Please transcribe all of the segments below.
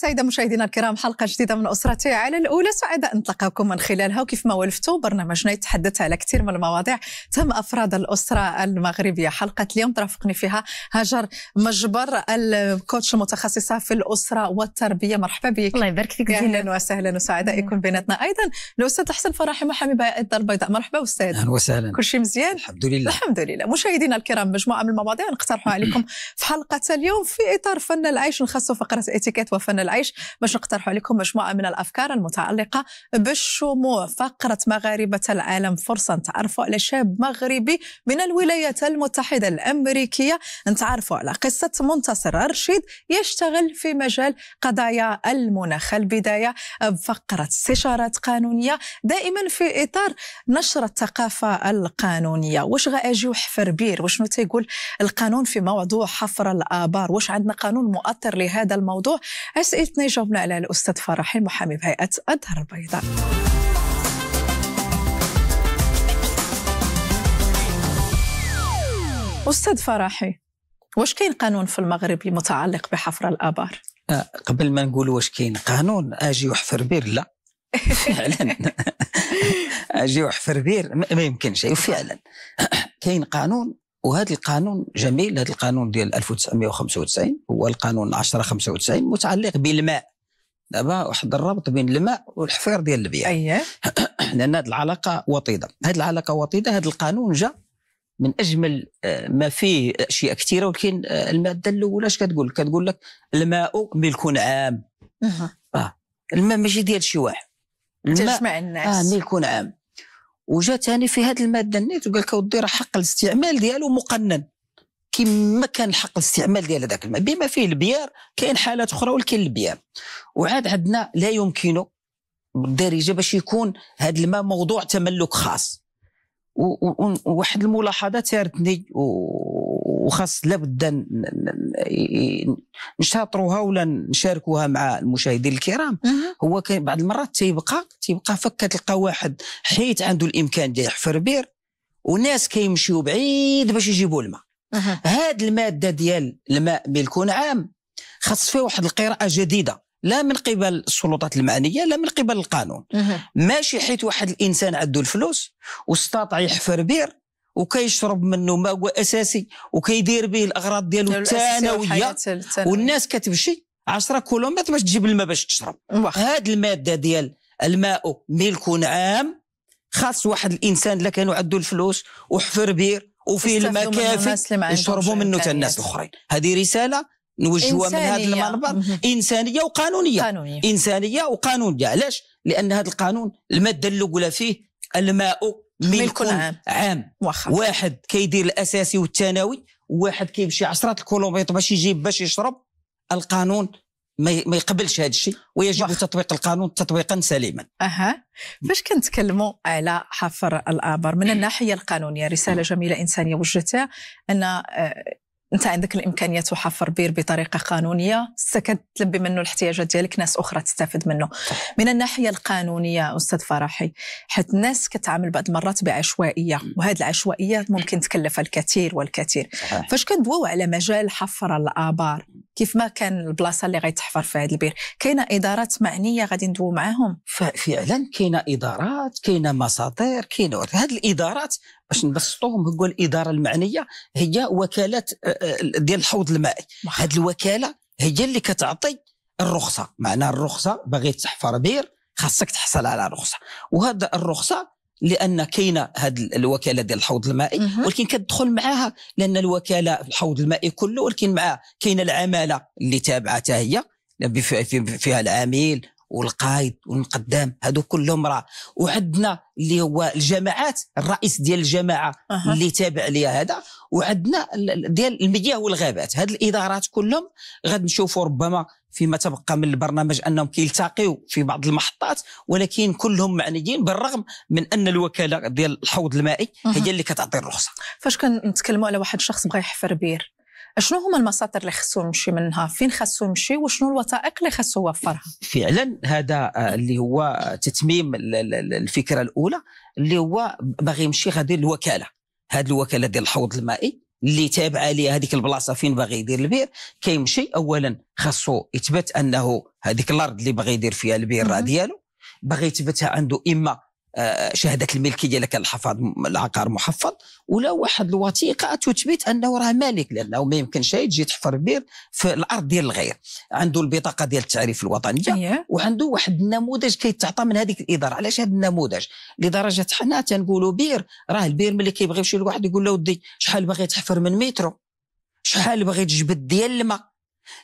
سعيدة مشاهدينا الكرام حلقة جديدة من أسرتي على الأولى سعيدة أن نتلقاكم من خلالها وكيف ما ولفتوا برنامجنا يتحدث على كثير من المواضيع تم أفراد الأسرة المغربية حلقة اليوم ترافقني فيها هاجر مجبر الكوتش المتخصصة في الأسرة والتربية مرحبا بك الله يبارك فيك أهلا وسهلا وسعيدة يكون بيناتنا أيضا الأستاذ حسن فرحي محامي بيئة البيضاء مرحبا أستاذ أهلا وسهلا كل شيء مزيان الحمد لله الحمد لله مشاهدينا الكرام مجموعة من المواضيع نقترحها عليكم في حلقة اليوم في إطار فن العيش نخصص فقرة اتيكيت وفن العيش العيش باش نقترحوا عليكم مجموعه من الافكار المتعلقه بالشموع فقره مغاربه العالم فرصه نتعرفوا على شاب مغربي من الولايات المتحده الامريكيه نتعرفوا على قصه منتصر رشيد يشتغل في مجال قضايا المناخ البدايه بفقره استشارات قانونيه دائما في اطار نشر الثقافه القانونيه واش غاجي وحفر بير وشنو تيقول القانون في موضوع حفر الابار واش عندنا قانون مؤطر لهذا الموضوع رؤيتنا جاوبنا على الأستاذ فرح المحامي بهيئة الدار البيضاء أستاذ فرحي واش كاين قانون في المغرب المتعلق بحفر الآبار؟ آه، قبل ما نقول واش كاين قانون اجي وحفر بير لا فعلا اجي وحفر بير ما يمكنش وفعلا أيوة، كاين قانون وهذا القانون جميل هذا القانون ديال 1995 هو القانون 1095 متعلق بالماء دابا واحد الربط بين الماء والحفير ديال البيئه اييه لان هذه العلاقه وطيده هذه العلاقه وطيده هذا القانون جا من اجمل آه، ما فيه اشياء كثيره ولكن آه، الماده الاولى اش كتقول لك كتقول لك الماء ملك عام اه الماء ماشي ديال شي واحد الماء تجمع الناس اه ملك عام وجا ثاني في هذه الماده النيت وقال لك ودي راه حق الاستعمال ديالو مقنن كما كان حق الاستعمال ديال هذاك الماء بما فيه البيار كاين حالات اخرى ولكن البيار وعاد عندنا لا يمكن بالدارجه باش يكون هذا الماء موضوع تملك خاص وواحد الملاحظه تاردني وخاص لابد نشاطروها ولا نشاركوها مع المشاهدين الكرام هو كاين بعض المرات تيبقى تيبقى فك كتلقى واحد حيت عنده الامكان ديال يحفر بير وناس كيمشيو بعيد باش يجيبوا الماء هاد الماده ديال الماء ملك عام خاص فيه واحد القراءه جديده لا من قبل السلطات المعنيه لا من قبل القانون ماشي حيت واحد الانسان عنده الفلوس واستطاع يحفر بير وكيشرب منه ما هو اساسي وكيدير به الاغراض ديالو الثانويه والناس كتمشي 10 كيلومتر باش تجيب الماء باش تشرب هاد الماده ديال الماء ملك عام خاص واحد الانسان اللي كانوا عنده الفلوس وحفر بير وفيه الماء كافي يشربوا منه حتى الناس الاخرين هذه رساله نوجهها من هذا المنبر انسانيه وقانونيه قانونية. انسانيه وقانونيه علاش لان هذا القانون الماده الاولى فيه الماء كل عام عام واحد كيدير الاساسي والثانوي وواحد كيمشي عشرات الكيلومتر باش يجيب باش يشرب القانون ما يقبلش هذا الشيء ويجب واخ. تطبيق القانون تطبيقا سليما اها باش كنتكلموا على حفر الابر من الناحيه القانونيه رساله جميله انسانيه وجهتها ان آه، انت عندك الامكانيه تحفر بير بطريقه قانونيه تلبي منه الاحتياجات ديالك ناس اخرى تستافد منه من الناحيه القانونيه استاذ فرحي حيت الناس كتعامل بعض المرات بعشوائيه وهذه العشوائيه ممكن تكلف الكثير والكثير فاش كندويو على مجال حفر الابار كيف ما كان البلاصه اللي غيتحفر في هذا البير كاينه ادارات معنيه غادي ندويو معاهم فعلا كاينه ادارات كاينه مساطير كاينه هذه الادارات باش نبسطوهم هو الاداره المعنيه هي وكالات آه، آه، ديال الحوض المائي هذه الوكاله هي اللي كتعطي الرخصه معناها الرخصه باغي تحفر بير خاصك تحصل على رخصه وهذا الرخصه لان كاينه هاد الوكاله ديال الحوض المائي ولكن كتدخل معاها لان الوكاله في الحوض المائي كله ولكن معاه كاينه العماله اللي تابعه حتى هي فيها العميل والقايد والمقدام هادو كلهم راه وعندنا اللي هو الجماعات الرئيس ديال الجماعه أه. اللي تابع ليا هذا وعندنا ديال المياه والغابات هاد الادارات كلهم غادي نشوفوا ربما فيما تبقى من البرنامج انهم كيلتقيو في بعض المحطات ولكن كلهم معنيين بالرغم من ان الوكاله ديال الحوض المائي هي اللي كتعطي الرخصه فاش كنتكلموا على واحد الشخص بغى يحفر بير شنو هما المصادر اللي خصو يمشي منها فين خصو يمشي وشنو الوثائق اللي خصو يوفرها فعلا هذا آه، اللي هو تتميم الفكره الاولى اللي هو باغي يمشي غادي للوكاله هذه الوكاله ديال الحوض المائي اللي تابعه ليه هذيك البلاصه فين باغي يدير البير كيمشي اولا خاصو يثبت انه هذيك الارض اللي باغي يدير فيها البير راه ديالو باغي يثبتها عنده اما آه، شهادة الملكية ديالك الحفاظ العقار محفظ ولا واحد الوثيقة تثبت أنه راه مالك لأنه ما يمكنش تجي تحفر بير في الأرض ديال الغير عنده البطاقة ديال التعريف الوطنية أيوة. وعنده واحد النموذج كيتعطى من هذيك الإدارة علاش هذا النموذج لدرجة حنا تنقولوا بير راه البير ملي كيبغي يمشي لواحد يقول له ودي شحال باغي تحفر من مترو شحال باغي تجبد ديال الماء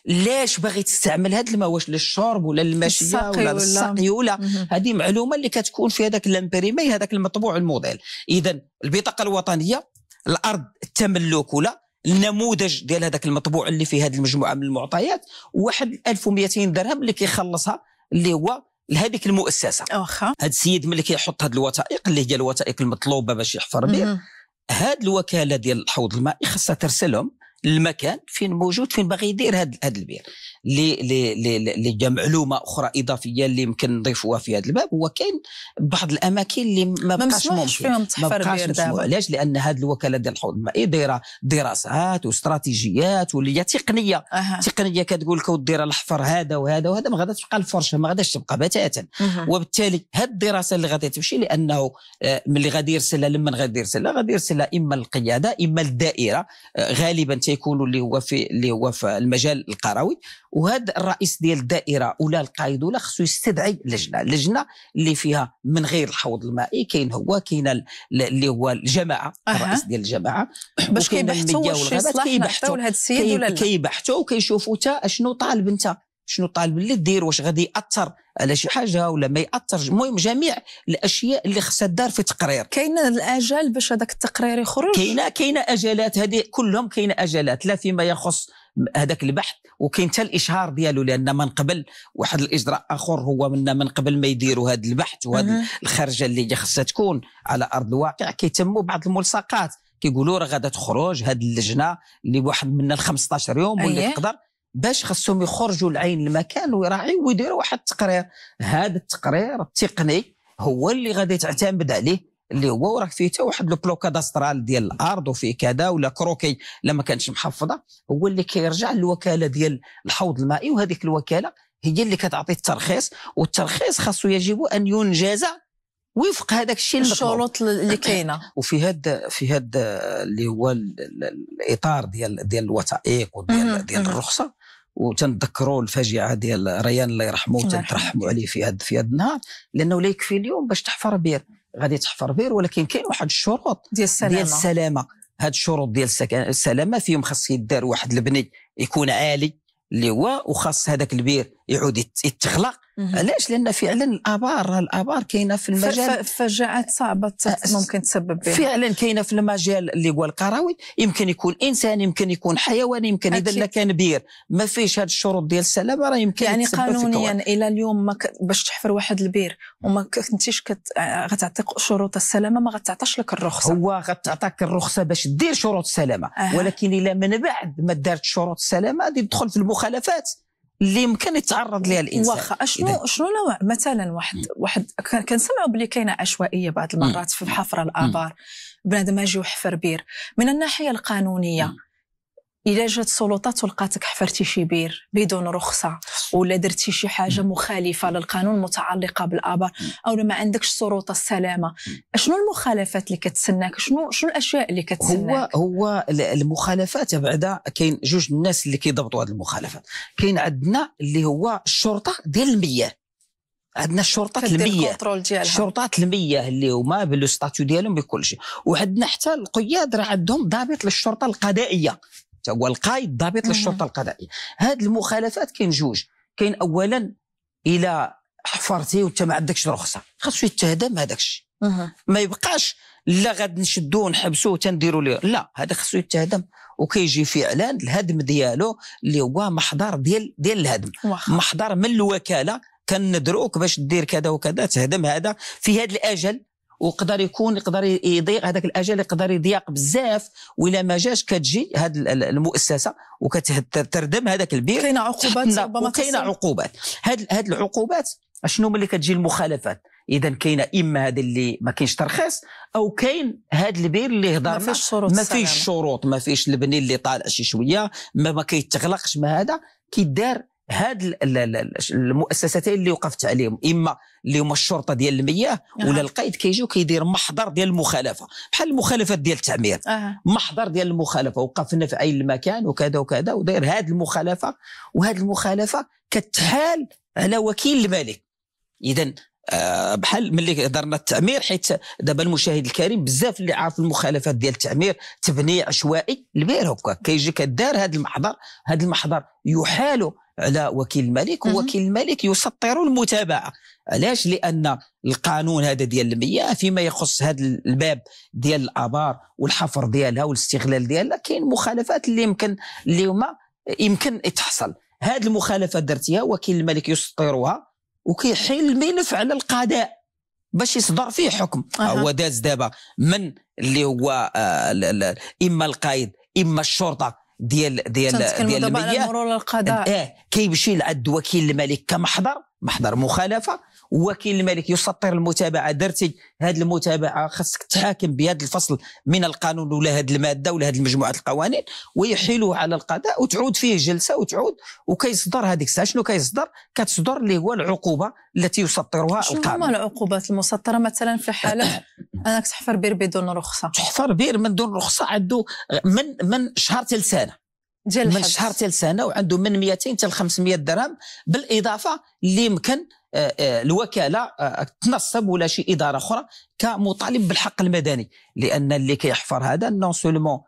ليش باغي تستعمل هذا الماء واش للشرب ولا للمشيه ولا للسقي ولا هذه معلومه اللي كتكون في هذاك الامبريمي هذاك المطبوع الموديل اذا البطاقه الوطنيه الارض التملك ولا النموذج ديال هذاك المطبوع اللي فيه هذه المجموعه من المعطيات واحد 1200 درهم اللي كيخلصها اللي هو لهذيك المؤسسه واخا هاد السيد ملي كيحط هاد الوثائق اللي هي الوثائق المطلوبه باش يحفر بها هاد الوكاله ديال الحوض المائي خاصها ترسلهم المكان فين موجود فين باغي يدير هذا البير اللي معلومه اخرى اضافيه اللي يمكن نضيفوها في هذا الباب هو كاين بعض الاماكن اللي ما بقاش ممكن ما بقاش علاش لان هذه الوكاله ديال الحوض المائي دايره دراسات واستراتيجيات واللي تقنيه أه. تقنيه كتقول لك دير الحفر هذا وهذا وهذا ما غاداش تبقى الفرشه ما غاداش تبقى بتاتا وبالتالي هذه الدراسه اللي غادي تمشي لانه آه، من اللي غادي يرسلها لمن غادي يرسلها غادي يرسلها اما القياده اما الدائره آه، غالبا تيكونوا اللي هو في اللي هو في المجال القروي وهذا الرئيس ديال الدائره ولا القائد ولا خصو يستدعي لجنه لجنه اللي فيها من غير الحوض المائي كاين هو كاين اللي هو الجماعه أه. الرئيس ديال الجماعه باش كيبحثوا واش يصلح كيبحثوا لهذا السيد ولا لا كيبحثوا وكيشوفوا حتى اشنو طالب انت شنو طالب اللي دير واش غادي ياثر على شي حاجه ولا ما ياثرش المهم جميع الاشياء اللي خصها دار في تقرير كاينه الاجال باش هذاك التقرير يخرج كاينه كاينه اجالات هذه كلهم كاينه اجالات لا فيما يخص هذاك البحث وكاين حتى الاشهار ديالو لان من قبل واحد الاجراء اخر هو من من قبل ما يديروا هذا البحث وهذا الخرجه اللي خصها تكون على ارض الواقع كيتموا بعض الملصقات كيقولوا راه غادا تخرج هذه اللجنه اللي واحد من 15 يوم واللي أيه. تقدر باش خصهم يخرجوا العين المكان ويراعي ويديروا واحد التقرير هذا التقرير التقني هو اللي غادي تعتمد عليه اللي هو وراك فيه حتى واحد لو بلو ديال الارض وفيه كذا ولا كروكي الا ما كانش محفظه هو اللي كيرجع للوكاله ديال الحوض المائي وهذيك الوكاله هي اللي كتعطي الترخيص والترخيص خاصو يجب ان ينجز وفق هذاك الشيء الشروط اللي أه، كاينه وفي هاد في هاد اللي هو الاطار ديال ديال الوثائق وديال ديال الرخصه وتنذكروا الفاجعه ديال ريان الله يرحمه وتنترحموا عليه في هذا في هذا النهار لانه لا يكفي اليوم باش تحفر بير غادي تحفر بير ولكن كاين واحد الشروط ديال السلامه ديال السلامه هاد الشروط ديال السلامه فيهم خاص يدار واحد البني يكون عالي اللي هو وخاص هذاك البير يعود يتخلق علاش لان فعلا الابار الابار كاينه في المجال فجاعات صعبه ممكن تسبب بها فعلا كاينه في المجال اللي هو القروي يمكن يكون انسان يمكن يكون حيوان يمكن اذا كان بير ما فيش هذه الشروط ديال السلامه راه يمكن يعني قانونيا الى اليوم ما ك... باش تحفر واحد البير وما كنتيش كت... غتعطيك شروط السلامه ما غتعطاش لك الرخصه هو غتعطيك الرخصه باش دير شروط السلامه أه. ولكن الى من بعد ما دارت شروط السلامه غادي تدخل في المخالفات اللي يمكن يتعرض لها الانسان واخا شنو شنو نوع مثلا واحد واحد كنسمعوا بلي كاينه عشوائيه بعض المرات في حفر الابار بنادم يجي وحفر بير من الناحيه القانونيه الا جات السلطات ولقاتك حفرتي شي بير بدون رخصه ولا درتي شي حاجه مخالفه للقانون المتعلقه بالابار او ما عندكش سلطه السلامه شنو المخالفات اللي كتسناك شنو شنو الاشياء اللي كتسناك هو هو المخالفات بعدا كاين جوج الناس اللي كيضبطوا هذه المخالفات كاين عندنا اللي هو الشرطه ديال المياه عندنا الشرطه المياه الشرطه المياه اللي هما ستاتيو ديالهم بكل شيء وعندنا حتى القياد راه عندهم ضابط للشرطه القضائيه القائد ضابط للشرطه القضائيه هاد المخالفات كاين جوج كاين اولا الى حفرتي وانت ما عندكش رخصه خاصو يتهدم هذاك الشيء ما يبقاش لا غاد نشدوه نحبسوه تنديروا ليه لا هذا خصو يتهدم وكيجي فعلا الهدم ديالو اللي هو محضر ديال ديال الهدم واخ. محضر من الوكاله كندروك باش دير كذا وكذا تهدم هذا في هذا الاجل وقدر يكون يقدر يضيق هذاك الاجل يقدر يضيق بزاف ولا ما جاش كتجي هذه المؤسسه وكتردم هذاك البير كاينه عقوبات ربما كاينه عقوبات هاد العقوبات شنو ملي كتجي المخالفات اذا كاينه اما هذا اللي ما كاينش ترخيص او كاين هذا البير اللي هضرنا ما فيش شروط ما فيش شروط ما فيش البني اللي طالع شي شويه ما ما كيتغلقش ما هذا كيدار هاد المؤسستين اللي وقفت عليهم اما اللي هما الشرطه ديال المياه آه. ولا القيد كيجيو كيدير محضر ديال المخالفه بحال المخالفات ديال التعمير آه. محضر ديال المخالفه وقفنا في عين المكان وكذا وكذا وداير هاد المخالفه وهاد المخالفه كتحال على وكيل الملك اذا آه، بحال ملي درنا التعمير حيت دابا المشاهد الكريم بزاف اللي عارف المخالفات ديال التعمير تبني عشوائي البير هكا كيجي كدار هذا المحضر هذا المحضر يحال على وكيل الملك ووكيل الملك يسطر المتابعه علاش لان القانون هذا ديال المياه فيما يخص هذا الباب ديال الابار والحفر ديالها والاستغلال ديالها كاين مخالفات اللي يمكن اللي هما يمكن تحصل هذه المخالفه درتيها وكيل الملك يسطرها وكيحيل الملف على القضاء باش يصدر فيه حكم أه. هو داز دابا من اللي هو آه اما القايد اما الشرطه ديال ديال ديال المياه المرور القضاء اه كيمشي لعند وكيل الملك كمحضر محضر مخالفه وكيل الملك يسطر المتابعه درتي هذه المتابعه خاصك تحاكم بهذا الفصل من القانون ولا هذه الماده ولا هذه المجموعه القوانين ويحيله على القضاء وتعود فيه جلسه وتعود وكيصدر هذيك الساعه شنو كيصدر؟ كتصدر اللي هو العقوبه التي يسطرها شنو القانون شنو هما العقوبات المسطره مثلا في حاله انك تحفر بير بدون رخصه تحفر بير من دون رخصه عنده من من شهر لسانه ديال من شهر تل سنه وعنده من 200 حتى 500 درهم بالاضافه اللي يمكن آه، آه، الوكاله آه، تنصب ولا شي اداره اخرى كمطالب بالحق المدني لان اللي كيحفر هذا نون سولمون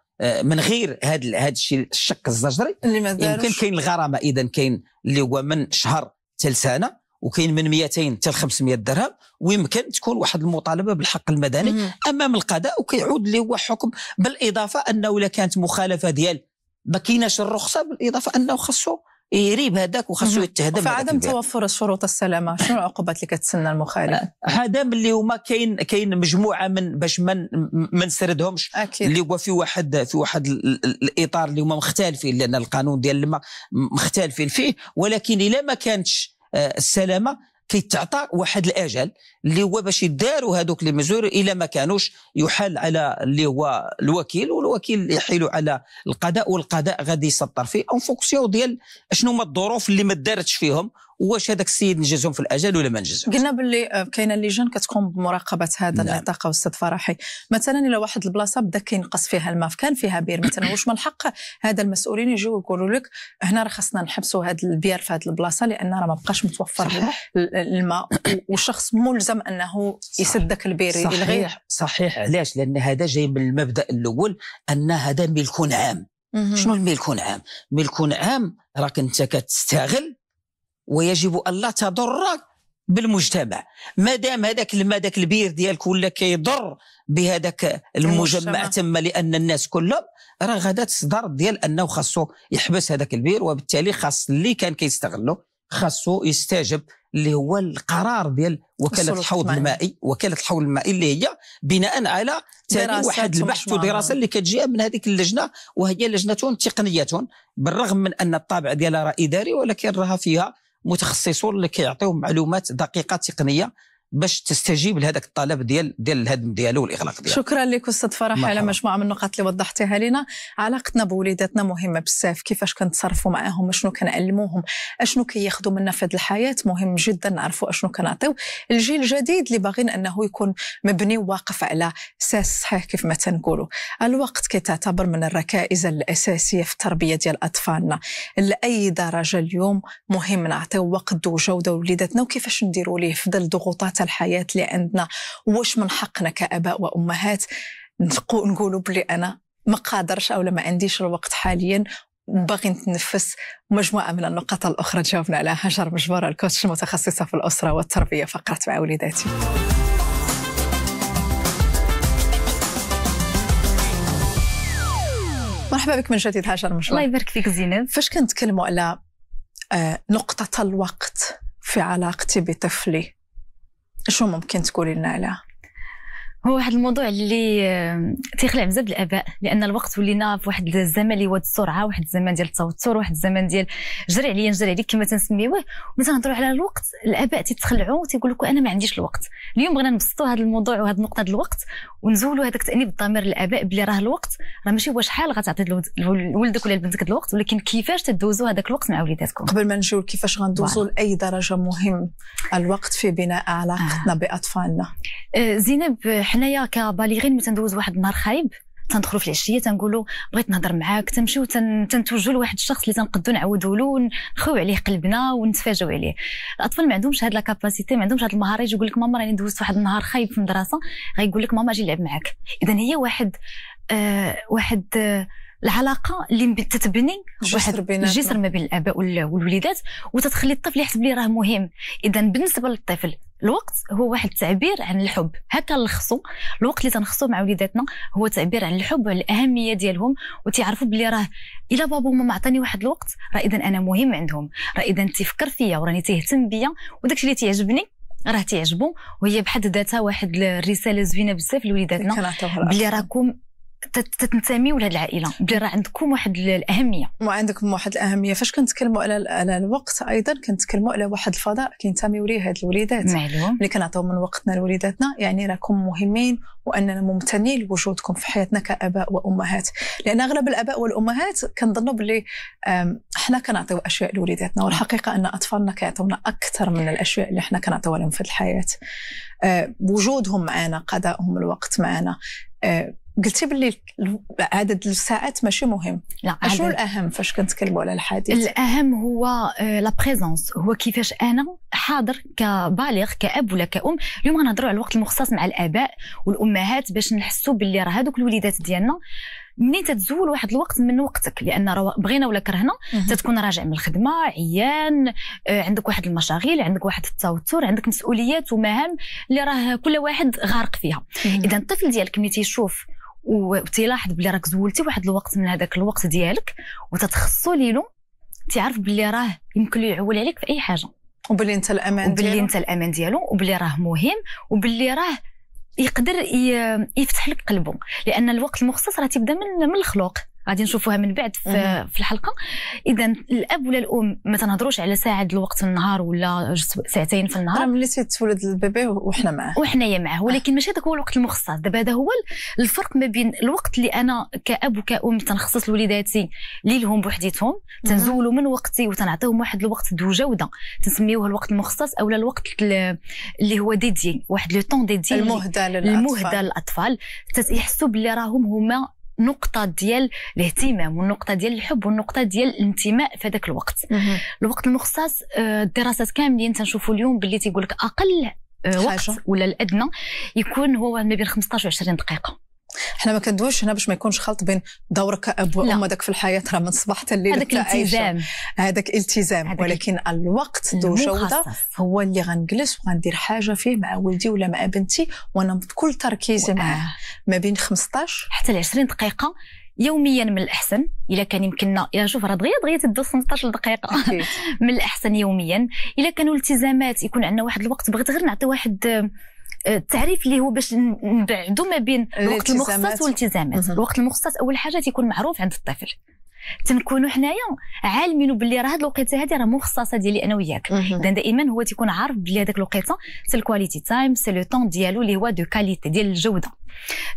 من غير هذا هذا الشيء الشق الزجري يمكن كاين الغرامه اذا كاين اللي هو من شهر حتى سنه وكاين من 200 حتى 500 درهم ويمكن تكون واحد المطالبه بالحق المدني مم. امام القضاء وكيعود اللي هو حكم بالاضافه انه الا كانت مخالفه ديال ما كايناش الرخصه بالاضافه انه خاصو يريب هذاك وخاصو يتهدم في عدم توفر الشروط السلامه شنو العقوبات اللي كتسنى المخالف هذا اللي هما كاين كاين مجموعه من باش من ما نسردهمش اللي هو في واحد في واحد الاطار اللي هما مختلفين لان القانون ديال الماء مختلفين فيه ولكن الا ما كانتش آه، السلامه كيتعطى واحد الاجل اللي هو باش يداروا هذوك لي مزور الى ما كانوش يحال على اللي هو الوكيل والوكيل يحيلوا على القضاء والقضاء غادي يسطر فيه اون فونكسيون ديال شنو هما الظروف اللي ما دارتش فيهم واش هذاك السيد نجزهم في الاجل ولا ما نجزهم قلنا باللي آه، كاينه جون كتقوم بمراقبه هذا نعم. النطاق استاذ فرحي مثلا الى واحد البلاصه بدا كينقص فيها الماء كان فيها بير مثلا واش من الحق هذا المسؤولين يجيو يقولوا لك هنا راه خصنا نحبسوا هذا البير في هذه البلاصه لان راه ما بقاش متوفر صحيح. الماء والشخص ملزم انه يسدك البير صحيح صحيح علاش لان هذا جاي من المبدا الاول ان هذا ملك عام شنو الملك عام ملك عام راك انت كتستغل ويجب أن لا تضر بالمجتمع ما دام هذاك الماء ذاك البير ديالك ولا كيضر بهذاك المجمع تما لان الناس كلهم راه غادا تصدر ديال انه خاصو يحبس هذاك البير وبالتالي خاص اللي كان كيستغلو خاصو يستجب اللي هو القرار ديال وكاله الحوض المائي وكاله الحوض المائي اللي هي بناء على تاني واحد البحث ودراسه اللي كتجي من هذيك اللجنه وهي لجنه تقنيه بالرغم من ان الطابع ديالها راه اداري ولكن راها فيها متخصصون اللي كيعطيو معلومات دقيقه تقنيه باش تستجيب لهذاك الطلب ديال ديال الهدم ديالو والاغلاق ديالو شكرا لك استاذ فرح على مجموعه من النقاط اللي وضحتيها لنا علاقتنا بوليداتنا مهمه بزاف كيفاش كنتصرفوا معاهم شنو كنعلموهم اشنو كياخذوا منا في هذه الحياه مهم جدا نعرفوا اشنو كنعطيو الجيل الجديد اللي باغي انه يكون مبني وواقف على اساس صحيح كيف ما تنقولوا الوقت كيتعتبر من الركائز الاساسيه في التربيه ديال اطفالنا لاي درجه اليوم مهم نعطيو وقت وجوده لوليداتنا وكيفاش نديروا ليه في ظل ضغوطات حتى الحياه اللي عندنا واش من حقنا كاباء وامهات نقولوا بلي انا ما قادرش او ما عنديش الوقت حاليا باغي نتنفس مجموعه من النقاط الاخرى جاوبنا عليها هاجر مجبره الكوتش المتخصصه في الاسره والتربيه فقرت مع وليداتي مرحبا بك من جديد هاجر مجبره الله يبارك فيك زينب فاش كنتكلموا على آه، نقطه الوقت في علاقتي بطفلي شو ممكن تقولي لنا له؟ هو واحد الموضوع اللي آه، تيخلع بزاف الاباء لان الوقت ولينا في واحد الزمن اللي هو السرعه واحد الزمن ديال التوتر واحد الزمن ديال جري عليا نجري عليك كما تنسميوه ملي تنهضروا على الوقت الاباء تيتخلعوا تيقول لك انا ما عنديش الوقت اليوم بغينا نبسطوا هذا الموضوع وهذه النقطه ديال الوقت ونزولوا هذاك التانيب الضمير للاباء بلي راه الوقت راه ماشي هو شحال غتعطي لولدك ولا لبنتك الوقت ولكن كيفاش تدوزوا هذاك الوقت مع وليداتكم قبل ما نجيو كيفاش غندوزوا لاي درجه مهم الوقت في بناء علاقتنا آه. باطفالنا آه زينب حنايا كبالغين ملي تندوز واحد النهار خايب تندخلوا في العشيه تنقولوا بغيت نهضر معاك تنمشيو تنتوجوا لواحد الشخص اللي تنقدو نعاودوا له ونخويو عليه قلبنا ونتفاجئوا عليه الاطفال ما عندهمش هاد لاكاباسيتي ما عندهمش هاد المهاره يجي يقول لك ماما راني دوزت واحد النهار خايب في المدرسه غيقول لك ماما اجي نلعب معاك اذا هي واحد آه واحد آه العلاقه اللي تتبني واحد الجسر ما بين الاباء والوليدات وتتخلي الطفل يحسب لي راه مهم اذا بالنسبه للطفل الوقت هو واحد التعبير عن الحب هكا نلخصو الوقت اللي تنخصو مع وليداتنا هو تعبير عن الحب وعلى الاهميه ديالهم وتيعرفوا بلي راه الا بابا وماما عطاني واحد الوقت راه اذا انا مهم عندهم راه اذا تيفكر فيا وراني تيهتم بيا وداكشي اللي تيعجبني راه تيعجبو وهي بحد ذاتها واحد الرساله زوينه بزاف لوليداتنا بلي راكم تنتميوا لهاد العائله بلي راه عندكم واحد الاهميه وعندكم واحد الاهميه فاش كنتكلموا على على الوقت ايضا كنتكلموا على واحد الفضاء كينتميوا ليه هاد الوليدات معلوم ملي كنعطيو من وقتنا لوليداتنا يعني راكم مهمين واننا ممتنين لوجودكم في حياتنا كاباء وامهات لان اغلب الاباء والامهات كنظنوا بلي حنا كنعطيو اشياء لوليداتنا والحقيقه ان اطفالنا كيعطيونا اكثر من الاشياء اللي حنا كنعطيوها لهم في الحياه آه، وجودهم معنا قضائهم الوقت معنا آه، قلتي باللي عدد الساعات ماشي مهم لا شنو الاهم فاش كنتكلموا على الحديث الاهم هو لا آه، بريزونس هو كيفاش انا حاضر كبالغ كاب ولا كام اليوم غنهضروا على الوقت المخصص مع الاباء والامهات باش نحسوا باللي راه هذوك الوليدات ديالنا منين تتزول واحد الوقت من وقتك لان رو... بغينا ولا كرهنا تتكون راجع من الخدمه عيان آه، عندك واحد المشاغل عندك واحد التوتر عندك مسؤوليات ومهام اللي راه كل واحد غارق فيها اذا الطفل ديالك ملي تيشوف وتلاحظ بلي راك زولتي واحد الوقت من هذاك الوقت ديالك وتتخصو ليلو تعرف بلي راه يمكن يعول عليك في اي حاجه وبلي انت الامان وبلي ديالو. انت الامان ديالو وبلي راه مهم وبلي راه يقدر يفتح لك قلبه لان الوقت المخصص راه تيبدا من من الخلوق غادي نشوفوها من بعد في, في الحلقه اذا الاب ولا الام ما تنهضروش على ساعه الوقت في النهار ولا ساعتين في النهار ملي تيتولد البيبي وحنا معاه وحنايا معاه آه. ولكن ماشي هذاك هو الوقت المخصص دابا هذا هو الفرق ما بين الوقت اللي انا كاب وكام تنخصص لوليداتي ليهم بوحديتهم تنزولوا من وقتي وتنعطيهم واحد الوقت ذو جوده تنسميوه الوقت المخصص او الوقت اللي هو ديدي واحد لو طون ديدي المهدى للاطفال المهدى للاطفال تيحسوا بلي راهم هما النقطه ديال الاهتمام والنقطه ديال الحب والنقطه ديال الانتماء في هذاك الوقت الوقت المخصص آه، الدراسات كاملين تنشوفوا اليوم باللي تيقول لك اقل آه، وقت ولا الادنى يكون هو ما بين 15 و 20 دقيقه احنا ما كندويش هنا باش ما يكونش خلط بين دورك كاب وام داك في الحياه راه من صباح حتى الليل هذاك التزام هذاك التزام ولكن الوقت ذو جوده هو اللي غنجلس وغندير حاجه فيه مع ولدي ولا مع بنتي وانا بكل تركيزي معاه ما بين 15 حتى ل 20 دقيقه يوميا من الاحسن الا كان يمكننا الا شوف راه دغيا دغيا تدو 15 دقيقه من الاحسن يوميا الا كانوا التزامات يكون عندنا واحد الوقت بغيت غير نعطي واحد التعريف اللي هو باش نبعدو ما بين الوقت المخصص والالتزامات الوقت المخصص اول حاجه تيكون معروف عند الطفل تنكونوا حنايا عالمين باللي راه هاد الوقيته هادي راه مخصصه ديالي انا وياك اذا دائما هو تيكون عارف بلي هذاك الوقيته سي الكواليتي تايم سي لو طون ديالو اللي هو دو كاليتي ديال الجوده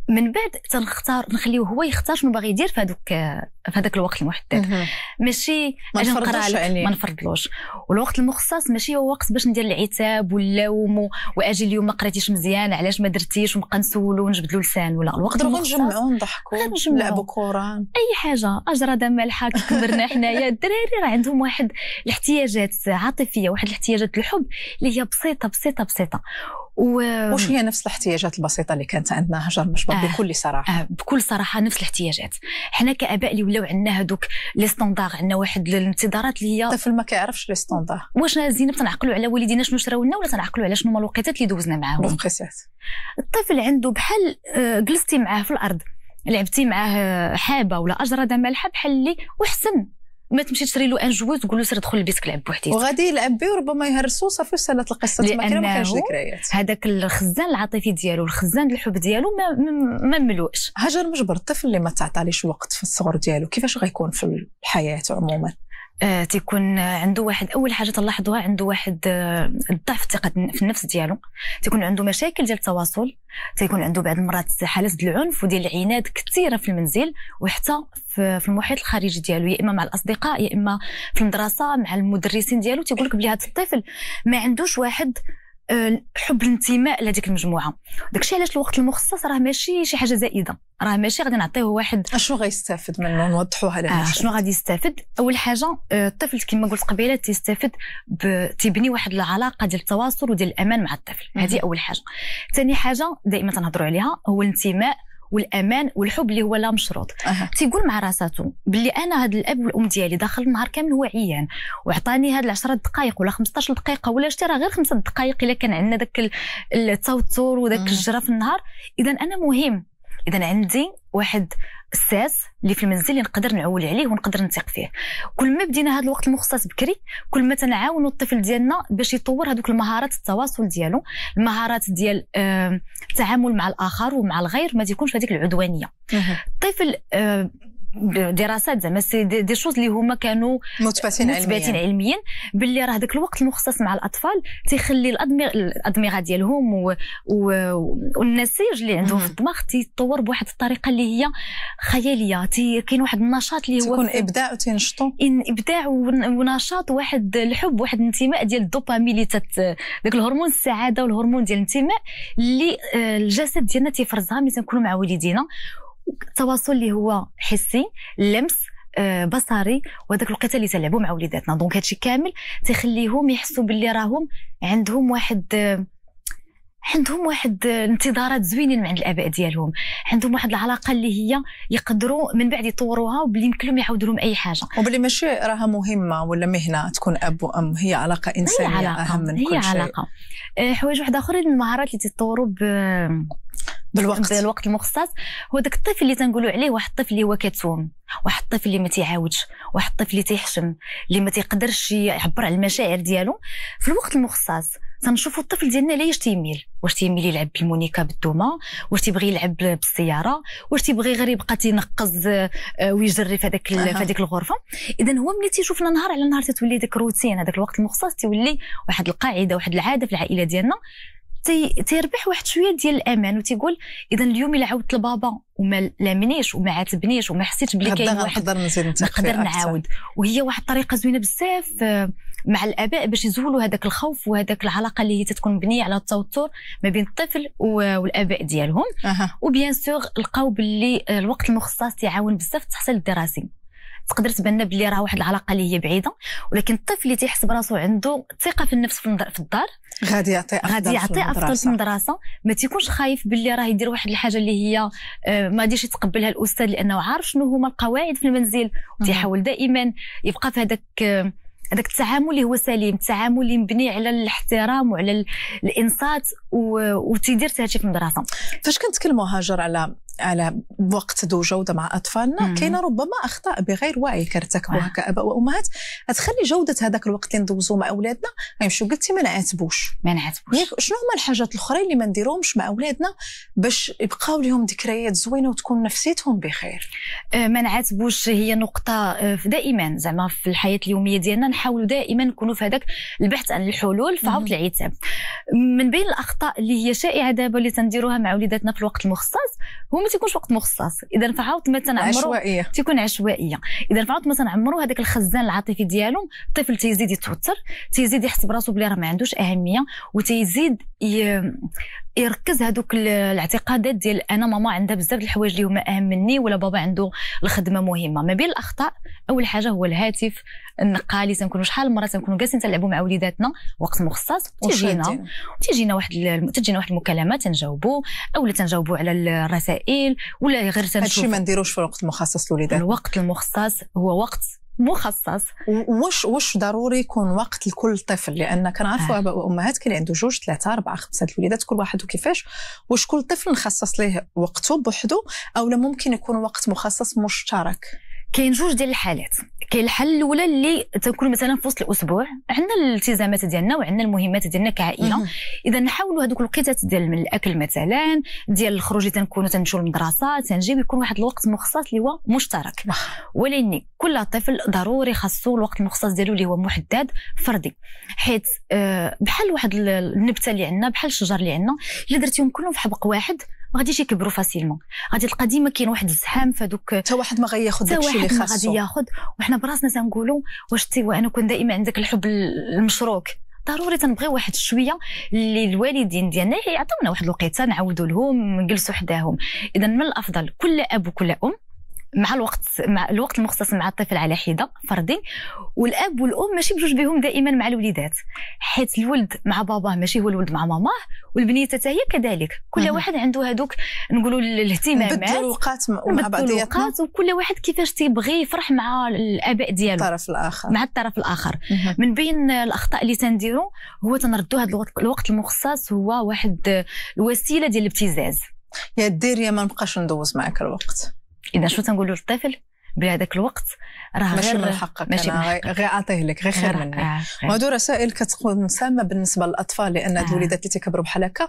من بعد تنختار نخليه هو يختار شنو باغي يدير في هذوك في هذاك الوقت المحدد ماشي ما نفرضلوش يعني. ما نفرضلوش والوقت المخصص ماشي هو وقت باش ندير العتاب واللوم واجي اليوم ما قريتيش مزيان علاش ما درتيش ونبقى نسولو ونجبدلو لسان ولا الوقت المخصص نجمعو نضحكو نلعبوا كوره اي حاجه اجرده مالحه كبرنا حنايا الدراري راه عندهم واحد الاحتياجات عاطفيه واحد الاحتياجات الحب اللي هي بسيطه بسيطه بسيطه و... وش هي نفس الاحتياجات البسيطه اللي كانت عندنا هجر مش آه بكل صراحه آه بكل صراحه نفس الاحتياجات حنا كاباء اللي ولاو عندنا هذوك لي ستوندار عندنا واحد الانتظارات اللي هي الطفل ما كيعرفش لي ستوندار واش زينب تنعقلوا على والدينا شنو شراو لنا ولا تنعقلوا على شنو هما الوقيتات اللي دوزنا معاهم الوقيتات الطفل عنده بحال آه، جلستي معاه في الارض لعبتي معاه آه، حابه ولا اجرده مالحه بحال اللي وحسن ما تمشي تشري له ان جوي تقول له سير دخل لبيتك لعب بوحديتك وغادي يلعب به وربما يهرسو صافي وسالت القصه تما كان ما كانش ذكريات هذاك الخزان العاطفي ديالو الخزان الحب ديالو ما ما ملوش هاجر مجبر الطفل اللي ما تعطاليش وقت في الصغر ديالو كيفاش غيكون في الحياه عموما آه، تيكون عنده واحد اول حاجه تلاحظوها عنده واحد آه، ضعف الثقه في النفس ديالو تيكون عنده مشاكل ديال التواصل تيكون عنده بعض المرات حالات ديال العنف وديال العناد كثيره في المنزل وحتى في المحيط الخارجي ديالو يا اما مع الاصدقاء يا اما في المدرسه مع المدرسين ديالو تيقول لك بلي هذا الطفل ما عندوش واحد حب الانتماء لهذيك المجموعه داكشي علاش الوقت المخصص راه ماشي شي حاجه زائده راه ماشي غادي نعطيه واحد شنو غيستافد منه نوضحوها لنا آه شنو غادي يستافد اول حاجه آه، الطفل كما قلت قبيله تيستافد تيبني واحد العلاقه ديال التواصل وديال الامان مع الطفل هذه اول حاجه ثاني حاجه دائما تنهضروا عليها هو الانتماء والامان والحب اللي هو لا مشروط أه. تيقول مع راساتو باللي انا هذا الاب والام ديالي داخل النهار كامل هو عيان وعطاني هاد العشرة دقائق ولا 15 دقيقه ولا شتي راه غير خمسة دقائق الا كان عندنا داك التوتر وداك الجره في النهار اذا انا مهم اذا عندي واحد الساس اللي في المنزل اللي نقدر نعول عليه ونقدر نثق فيه كل ما بدينا هذا الوقت المخصص بكري كل ما تنعاونوا الطفل ديالنا باش يطور هذوك المهارات التواصل ديالو المهارات ديال التعامل مع الاخر ومع الغير ما تيكونش هذيك العدوانيه الطفل دراسات زعما سي دي, دي شوز اللي هما كانوا مثبتين علميا مثبتين علميا باللي راه داك الوقت المخصص مع الاطفال تيخلي الادمغه ديالهم و... و... والنسيج اللي عندهم في الدماغ تيتطور بواحد الطريقه اللي هي خياليه تي... كاين واحد النشاط اللي هو تكون في... ابداع وتنشطوا إن... ابداع ونشاط واحد الحب واحد الانتماء ديال الدوبامين اللي تت... داك الهرمون السعاده والهرمون ديال الانتماء اللي آه، الجسد ديالنا تيفرزها ملي تنكونوا مع والدينا التواصل اللي هو حسي اللمس آه، بصري وهذاك الوقت اللي تلعبوا مع وليداتنا دونك هادشي كامل تيخليهم يحسوا باللي راهم عندهم واحد آه، عندهم واحد الانتظارات آه، زوينين من عند الاباء ديالهم عندهم واحد العلاقه اللي هي يقدروا من بعد يطوروها وبلي يمكن يعاودوا لهم اي حاجه وبلي ماشي راها مهمه ولا مهنه تكون اب وام هي علاقه انسانيه هي علاقة. اهم من هي كل علاقه شيء. حوايج واحده اخرين المهارات اللي تطوروا ب بالوقت بالوقت المخصص هو داك الطفل اللي تنقولوا عليه واحد الطفل اللي هو كتوم واحد الطفل اللي ما تيعاودش واحد الطفل اللي تيحشم اللي ما تيقدرش يعبر على المشاعر ديالو في الوقت المخصص تنشوفوا الطفل ديالنا علاش تيميل واش تيميل يلعب بالمونيكا بالدومه واش تيبغي يلعب بالسياره واش تيبغي غير يبقى تينقز آه، ويجري في هذاك أه. في هذيك الغرفه اذا هو ملي تيشوفنا نهار على نهار تتولي ديك روتين هذاك الوقت المخصص تيولي واحد القاعده واحد العاده في العائله ديالنا تي تيربح واحد شويه ديال الامان وتيقول اذا اليوم الا عاودت لبابا وما لامنيش وما عاتبنيش وما حسيت بلي كاين واحد نقدر نقدر نعاود وهي واحد الطريقه زوينه بزاف آه، مع الاباء باش يزولوا هذاك الخوف وهذاك العلاقه اللي هي تتكون مبنيه على التوتر ما بين الطفل والاباء ديالهم أه. وبيان سور لقاو باللي آه، الوقت المخصص يعاون بزاف التحصيل الدراسي تقدر تبان بلي راه واحد العلاقه اللي هي بعيده ولكن الطفل اللي تيحس براسو عنده ثقه في النفس في الدار غادي يعطي افضل غادي يعطي افضل في المدرسه ما تيكونش خايف باللي راه يدير واحد الحاجه اللي هي آه، ما غاديش يتقبلها الاستاذ لانه عارف شنو هما القواعد في المنزل وتيحاول دائما يبقى في هذاك هذاك آه، التعامل اللي هو سليم التعامل اللي مبني على الاحترام وعلى الانصات و... وتيدير هادشي في المدرسه فاش كنتكلموا هاجر على على وقت ذو جودة مع أطفالنا كاين ربما أخطاء بغير وعي كارتكبوها آه. كأباء وأمهات غتخلي جودة هذاك الوقت اللي ندوزو مع أولادنا غنمشيو أيوة، قلتي ما نعاتبوش ما نعاتبوش شنو هما الحاجات الأخرين اللي ما نديروهمش مع أولادنا باش يبقاو لهم ذكريات زوينة وتكون نفسيتهم بخير أه، ما نعاتبوش هي نقطة أه، دائما زعما في الحياة اليومية ديالنا نحاولوا دائما نكونوا في هذاك البحث عن الحلول في عوض العتاب من بين الأخطاء اللي هي شائعة دابا اللي تنديروها مع وليداتنا في الوقت المخصص هو وما تيكونش وقت مخصص اذا فعاوت ما تنعمرو عشوائيه تيكون عشوائيه اذا فعاوت ما تنعمرو هذاك الخزان العاطفي ديالو الطفل تيزيد يتوتر تيزيد يحس براسو بلي راه ما عندوش اهميه وتيزيد ي... يركز هذوك الاعتقادات ديال انا ماما عندها بزاف الحوايج اللي هما اهم مني ولا بابا عنده الخدمه مهمه ما بين الاخطاء اول حاجه هو الهاتف النقالي تنكونوا شحال من مره تنكونوا جالسين تلعبوا مع وليداتنا وقت مخصص تيجينا تيجينا واحد تجينا واحد المكالمه تنجاوبوا اولا تنجاوبوا على الرسائل ولا غير تنشوف هادشي ما نديروش في الوقت المخصص لوليداتنا الوقت المخصص هو وقت مخصص وش وش ضروري يكون وقت لكل طفل لان كنعرفوا آه. امهات كاين عنده جوج ثلاثه اربعه خمسه الوليدات كل واحد وكيفاش واش كل طفل نخصص ليه وقته بوحدو او لا ممكن يكون وقت مخصص مشترك كاين جوج ديال الحالات كاين الحل الاولى اللي تكون مثلا في وسط الاسبوع عندنا الالتزامات ديالنا وعندنا المهمات ديالنا كعائله اذا نحاولوا هذوك الوقيتات ديال من الاكل مثلا ديال الخروج تنكونوا تنمشيو للمدرسه تنجيو يكون واحد الوقت مخصص اللي هو مشترك ولكن كل طفل ضروري خاصو الوقت المخصص ديالو اللي هو محدد فردي حيت آه، بحال واحد النبته اللي عندنا بحال الشجر اللي عندنا الا درتيهم كلهم في حبق واحد ما غاديش يكبروا فاسيلمون غادي تلقى ديما كاين واحد الزحام فدوك حتى واحد ما غياخذ داكشي اللي خاصو غادي ياخذ وحنا براسنا تنقولوا واش تيوا انا كون دائما عندك الحب المشروك ضروري تنبغي واحد شويه اللي الوالدين ديالنا يعطيونا واحد الوقيته نعاودوا لهم نجلسوا حداهم اذا من الافضل كل اب وكل ام مع الوقت مع الوقت المختص مع الطفل على حده فردي والاب والام ماشي بجوج بهم دائما مع الوليدات حيت الولد مع باباه ماشي هو الولد مع ماماه والبنيه حتى هي كذلك كل واحد عنده هذوك نقولوا الاهتمامات نبدلوا الوقات مع بعضياتنا وكل واحد كيفاش تيبغي يفرح مع الاباء ديالو الطرف الاخر مع الطرف الاخر من بين الاخطاء اللي تنديروا هو تنردوا هذا الوقت المخصص هو واحد الوسيله ديال الابتزاز يا دير يا ما نبقاش ندوز معك الوقت اذا شو تنقولوا للطفل بهذاك الوقت راه ماشي من حقك ماشي من حقك غير اعطيه لك غير خير مني آه، وهذو رسائل كتكون سامه بالنسبه للاطفال لان هاد آه. الوليدات اللي تيكبروا بحال هكا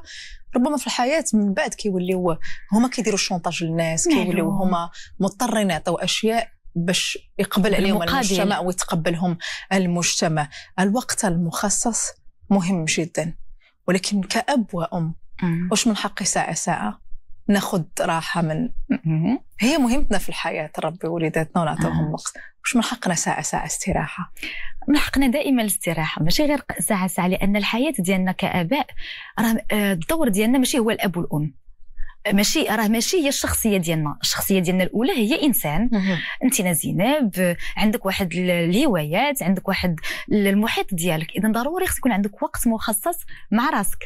ربما في الحياه من بعد كيوليو هما كيديروا الشونطاج للناس كيوليو هما مضطرين يعطيو اشياء باش يقبل عليهم المجتمع ويتقبلهم المجتمع الوقت المخصص مهم جدا ولكن كأب وأم واش من حقي ساعة ساعة ناخذ راحه من هي مهمتنا في الحياه تربي وليداتنا ونعطيهم آه. وقت مش من حقنا ساعه ساعه استراحه من حقنا دائما الاستراحه ماشي غير ساعه ساعه لان الحياه ديالنا كاباء راه آه، الدور ديالنا ماشي هو الاب والام ماشي راه ماشي هي الشخصيه ديالنا الشخصيه ديالنا الاولى هي انسان انت زينب عندك واحد الهوايات عندك واحد المحيط ديالك اذا ضروري خص يكون عندك وقت مخصص مع راسك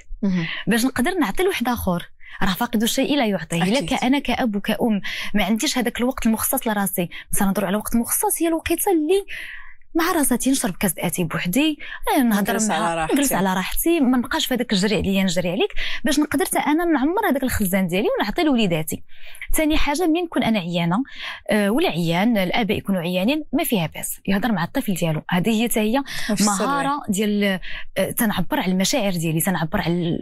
باش نقدر نعطي لواحد اخر راه فاقد الشيء لا يعطيه الا انا كاب وكام ما عنديش هذاك الوقت المخصص لراسي مثلا نهضروا على وقت مخصص هي الوقيته اللي مع راساتي نشرب كاس اتي بوحدي آه، نهضر مع نجلس على راحتي ما نبقاش في هذاك الجري عليا نجري عليك باش نقدر انا نعمر هذاك الخزان ديالي ونعطي لوليداتي ثاني حاجه ملي نكون انا عيانه آه، ولا عيان الاباء يكونوا عيانين ما فيها باس يهضر مع الطفل ديالو هذه هي حتى هي مهاره ديال آه، تنعبر على المشاعر ديالي تنعبر على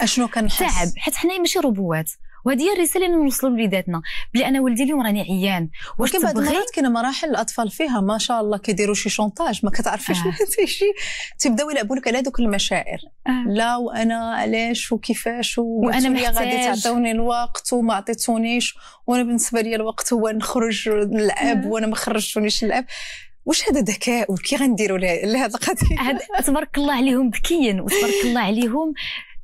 اشنو كنحس التعب حيت حنا ماشي روبوات وهذه هي الرساله اللي نوصلوا لوليداتنا بلي انا ولدي اليوم راني عيان واش ولكن بعض المرات كاين مراحل الاطفال فيها ما شاء الله كيديروا شي شونطاج ما كتعرفيش آه. شي تبداو يلعبوا لك على دوك المشاعر آه. لا وانا علاش وكيفاش وانا ما غادي تعطوني الوقت وما عطيتونيش وانا بالنسبه لي الوقت هو نخرج نلعب آه. وانا ما خرجتونيش نلعب واش هذا ذكاء وكي غنديروا لهذا القضيه تبارك الله عليهم ذكيين وتبارك الله عليهم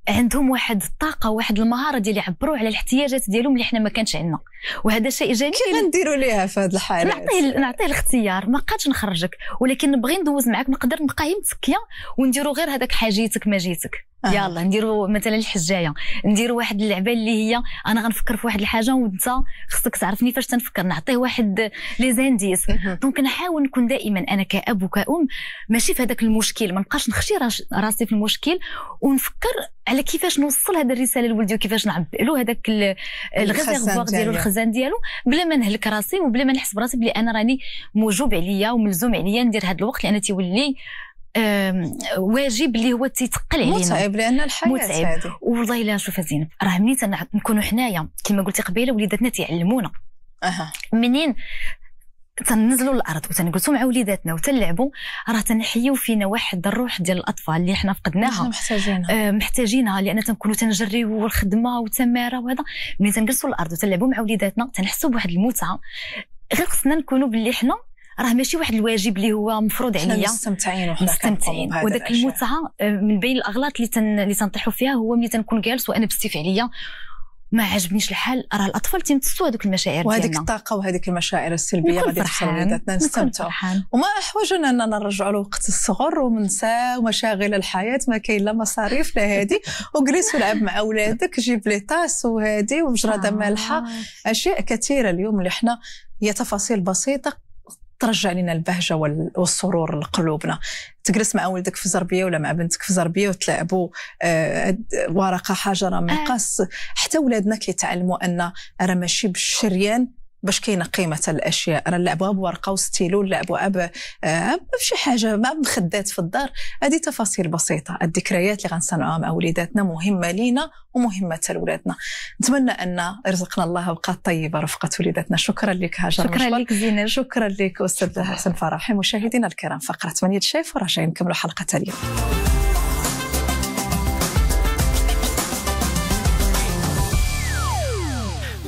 عندهم واحد الطاقه واحد المهاره ديال يعبروا على الاحتياجات ديالهم اللي حنا ما كانش عندنا وهذا شيء جميل شنو غنديروا ليها في هذه الحاله نعطيه نعطيه الاختيار ما بقاش نخرجك ولكن نبغي ندوز معك نقدر نبقى هي متكيه ونديروا غير هذاك حاجيتك ما جيتك آه. يلا نديروا مثلا الحجايه نديروا واحد اللعبه اللي هي انا غنفكر في واحد الحاجه وانت خصك تعرفني فاش تنفكر نعطيه واحد لي زانديس دونك نحاول نكون دائما انا كاب وكأم ماشي في هذاك المشكل ما نبقاش نخشي راسي في المشكل ونفكر على كيفاش نوصل هذه الرساله لولدي وكيفاش نعبئ له هذاك الغيزيرفوار ديالو الخزان ديالو بلا ما نهلك راسي وبلا ما نحس براسي بلي انا راني موجوب عليا وملزوم عليا ندير هذا الوقت لان تيولي واجب اللي هو تيتقل علينا متعب لان الحياه متعب والله الا شوف زينب راه منين نكونوا حنايا كما قلتي قبيله وليداتنا تيعلمونا اها منين تنزلوا الارض وتنجلسوا مع وليداتنا وتنلعبوا راه تنحيو فينا واحد الروح ديال الاطفال اللي حنا فقدناها محتاجينها آه محتاجينها لان تنكونوا تنجريو الخدمه والتماره وهذا ملي تنجلسوا الارض وتنلعبوا مع وليداتنا تنحسوا بواحد المتعه غير خصنا نكونوا باللي حنا راه ماشي واحد الواجب اللي هو مفروض عليا مستمتعين وحنا مستمتعين وذاك المتعه آه، من بين الاغلاط اللي تن... اللي تنطيحوا فيها هو ملي تنكون جالس وانا بستيف عليا ما عجبنيش الحال راه الاطفال تيمتصوا هذوك المشاعر وهذيك الطاقه وهذيك المشاعر السلبيه غادي توصل ليداتنا نستمتعوا وما احوجنا اننا نرجعوا لوقت الصغر وننساو مشاغل الحياه ما كاين لا مصاريف لا هذه وجلس ولعب مع اولادك جيب لي طاس وهذه وجراده مالحه آه. اشياء كثيره اليوم اللي حنا هي تفاصيل بسيطه ترجع لنا البهجه والسرور لقلوبنا تجلس مع ولدك في زربيه ولا مع بنتك في زربيه وتلعبوا آه، ورقه حجره آه. مقص حتى ولادنا كيتعلموا ان راه ماشي بالشريان باش كاينه قيمه الاشياء راه نلعبوا بورقه وستيلو أب آه، بشي حاجه ما مخدات في الدار هذه تفاصيل بسيطه الذكريات اللي غنصنعوها مع وليداتنا مهمه لينا ومهمه لولادنا نتمنى ان رزقنا الله اوقات طيبه رفقه وليداتنا شكرا لك هاجر شكرا لك زينب شكرا لك استاذ حسن فرحي مشاهدينا الكرام فقره 8 الشيف وراجعين نكملوا حلقه اليوم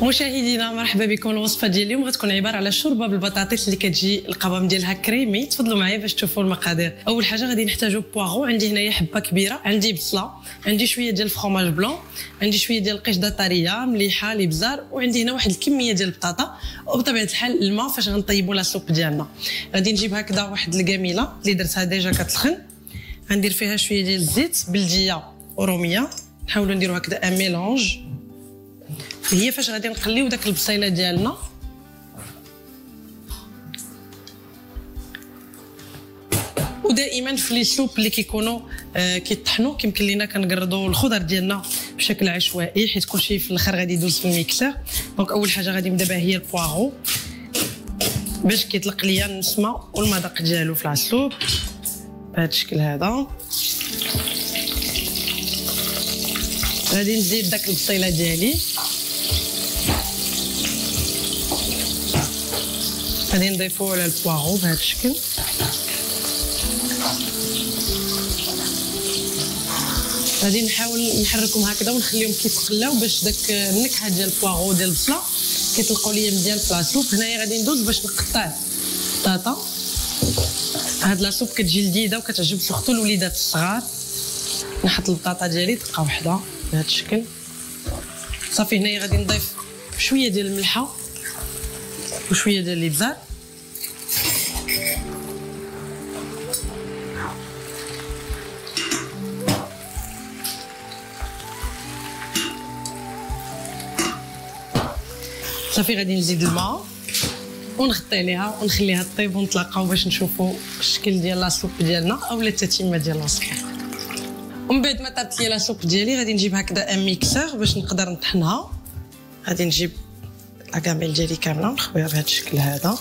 مشاهدينا مرحبا بكم الوصفه ديال اليوم غتكون عباره على شوربه بالبطاطس اللي كتجي القوام ديالها كريمي تفضلوا معايا باش تشوفوا المقادير اول حاجه غادي نحتاجو بواغو عندي هنايا حبه كبيره عندي بصله عندي شويه ديال الفرماج بلون عندي شويه ديال القشده طريه مليحه لبزار وعندي هنا واحد الكميه ديال البطاطا وبطبيعه الحال الماء فاش غنطيبوا لا سوب ديالنا غادي نجيب هكذا واحد الكميله اللي درتها ديجا كتسخن غندير فيها شويه ديال الزيت بلديه وروميه نحاولوا نديروا هكذا ان ميلونج هي فاش غادي نقليو داك البصيله ديالنا ودائما في لي سوب اللي كيكونوا آه كيطحنوا كيمكن لينا كنقردوا الخضر ديالنا بشكل عشوائي حيت كلشي في الاخر غادي يدوز في الميكسر دونك اول حاجه غادي نبدا بها هي البواغو باش كيطلق ليا النسمه والمذاق ديالو في العسلوب بهذا الشكل هذا غادي نزيد داك البصيله ديالي غادي نضيفو على البواغو بهذا الشكل غادي نحاول نحركهم هكذا ونخليهم كيتقلاو باش داك النكهه ديال البواغو ديال البصله كيطلقوا ليا مزيان في لاصوب هنايا غادي ندوز باش نقطع البطاطا هاد لاصوب كتجي لذيذه وكتعجب سورتو الوليدات الصغار نحط البطاطا ديالي تبقى وحده بهذا الشكل صافي هنايا غادي نضيف شويه ديال الملحه وشويه ديال الابزار صافي غادي نزيد الماء ونغطي ليها ونخليها طيب ونتلاقاو باش نشوفوا الشكل ديال لاسوب ديالنا اولا التتمه ديال لاصوب ومن بعد ما طابت لي لاسوب ديالي غادي نجيب هكذا ان ميكسور باش نقدر نطحنها غادي نجيب لاكاميل ديالي كامله ونخويها بهذا الشكل هذا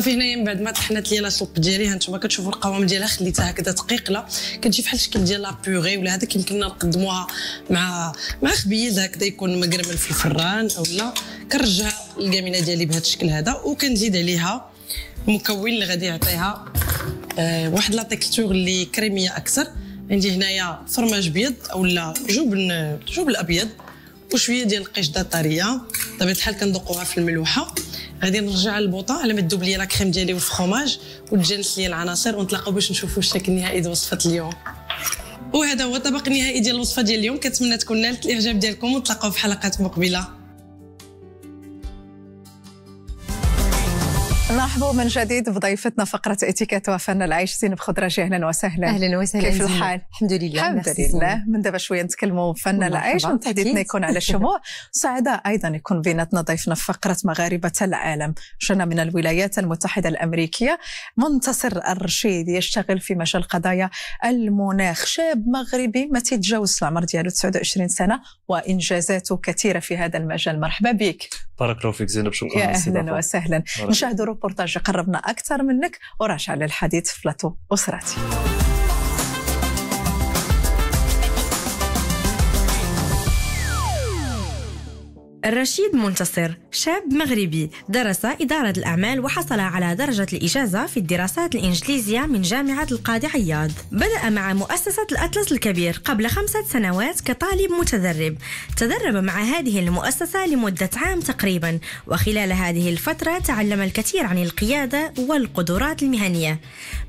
صافي هنايا من بعد ما طحنات لي لاشوب ديالي ها نتوما كتشوفوا القوام ديالها خليتها هكذا تقيقله كتجي بحال الشكل ديال لابوغي ولا هذا كيمكننا نقدموها مع مع خبيز هكذا يكون مقرمل في الفران اولا كنرجع الكامينه ديالي بهذا الشكل هذا وكنزيد عليها المكون اللي غادي يعطيها آه واحد لا اللي كريميه اكثر عندي هنايا فرماج بيض اولا جبن جبن الابيض وشويه ديال القشده طريه طبيعه الحال كندوقوها في الملوحه غادي نرجع للبوطه على ما تذوب لي لا كريم ديالي والفرماج وتجانس لي العناصر ونتلاقاو باش نشوفوا الشكل النهائي ديال وصفه اليوم وهذا هو الطبق النهائي ديال الوصفه ديال اليوم كنتمنى تكون نالت الاعجاب ديالكم ونتلاقاو في حلقات مقبله نرحبوا من جديد بضيفتنا فقرة اتيكيت وفن العيش زينب بخضرة أهلا وسهلا أهلا وسهلا كيف الحال؟ الحمد لله الحمد لله من دابا شوية نتكلموا فن العيش وتحديثنا يكون على الشموع سعداء أيضا يكون بيناتنا ضيفنا في فقرة مغاربة العالم جانا من الولايات المتحدة الأمريكية منتصر الرشيد يشتغل في مجال قضايا المناخ شاب مغربي ما تيتجاوز العمر ديالو 29 سنة وإنجازاته كثيرة في هذا المجال مرحبا بك بارك الله فيك زينب شكرا يا اهلا وسهلا نشاهدوا روبورتاج قربنا اكثر منك وراجع للحديث في بلاتو اسرتي رشيد منتصر شاب مغربي درس إدارة الأعمال وحصل على درجة الإجازة في الدراسات الإنجليزية من جامعة القاضي عياض بدأ مع مؤسسة الأطلس الكبير قبل خمسة سنوات كطالب متدرب تدرب مع هذه المؤسسة لمدة عام تقريبا وخلال هذه الفترة تعلم الكثير عن القيادة والقدرات المهنية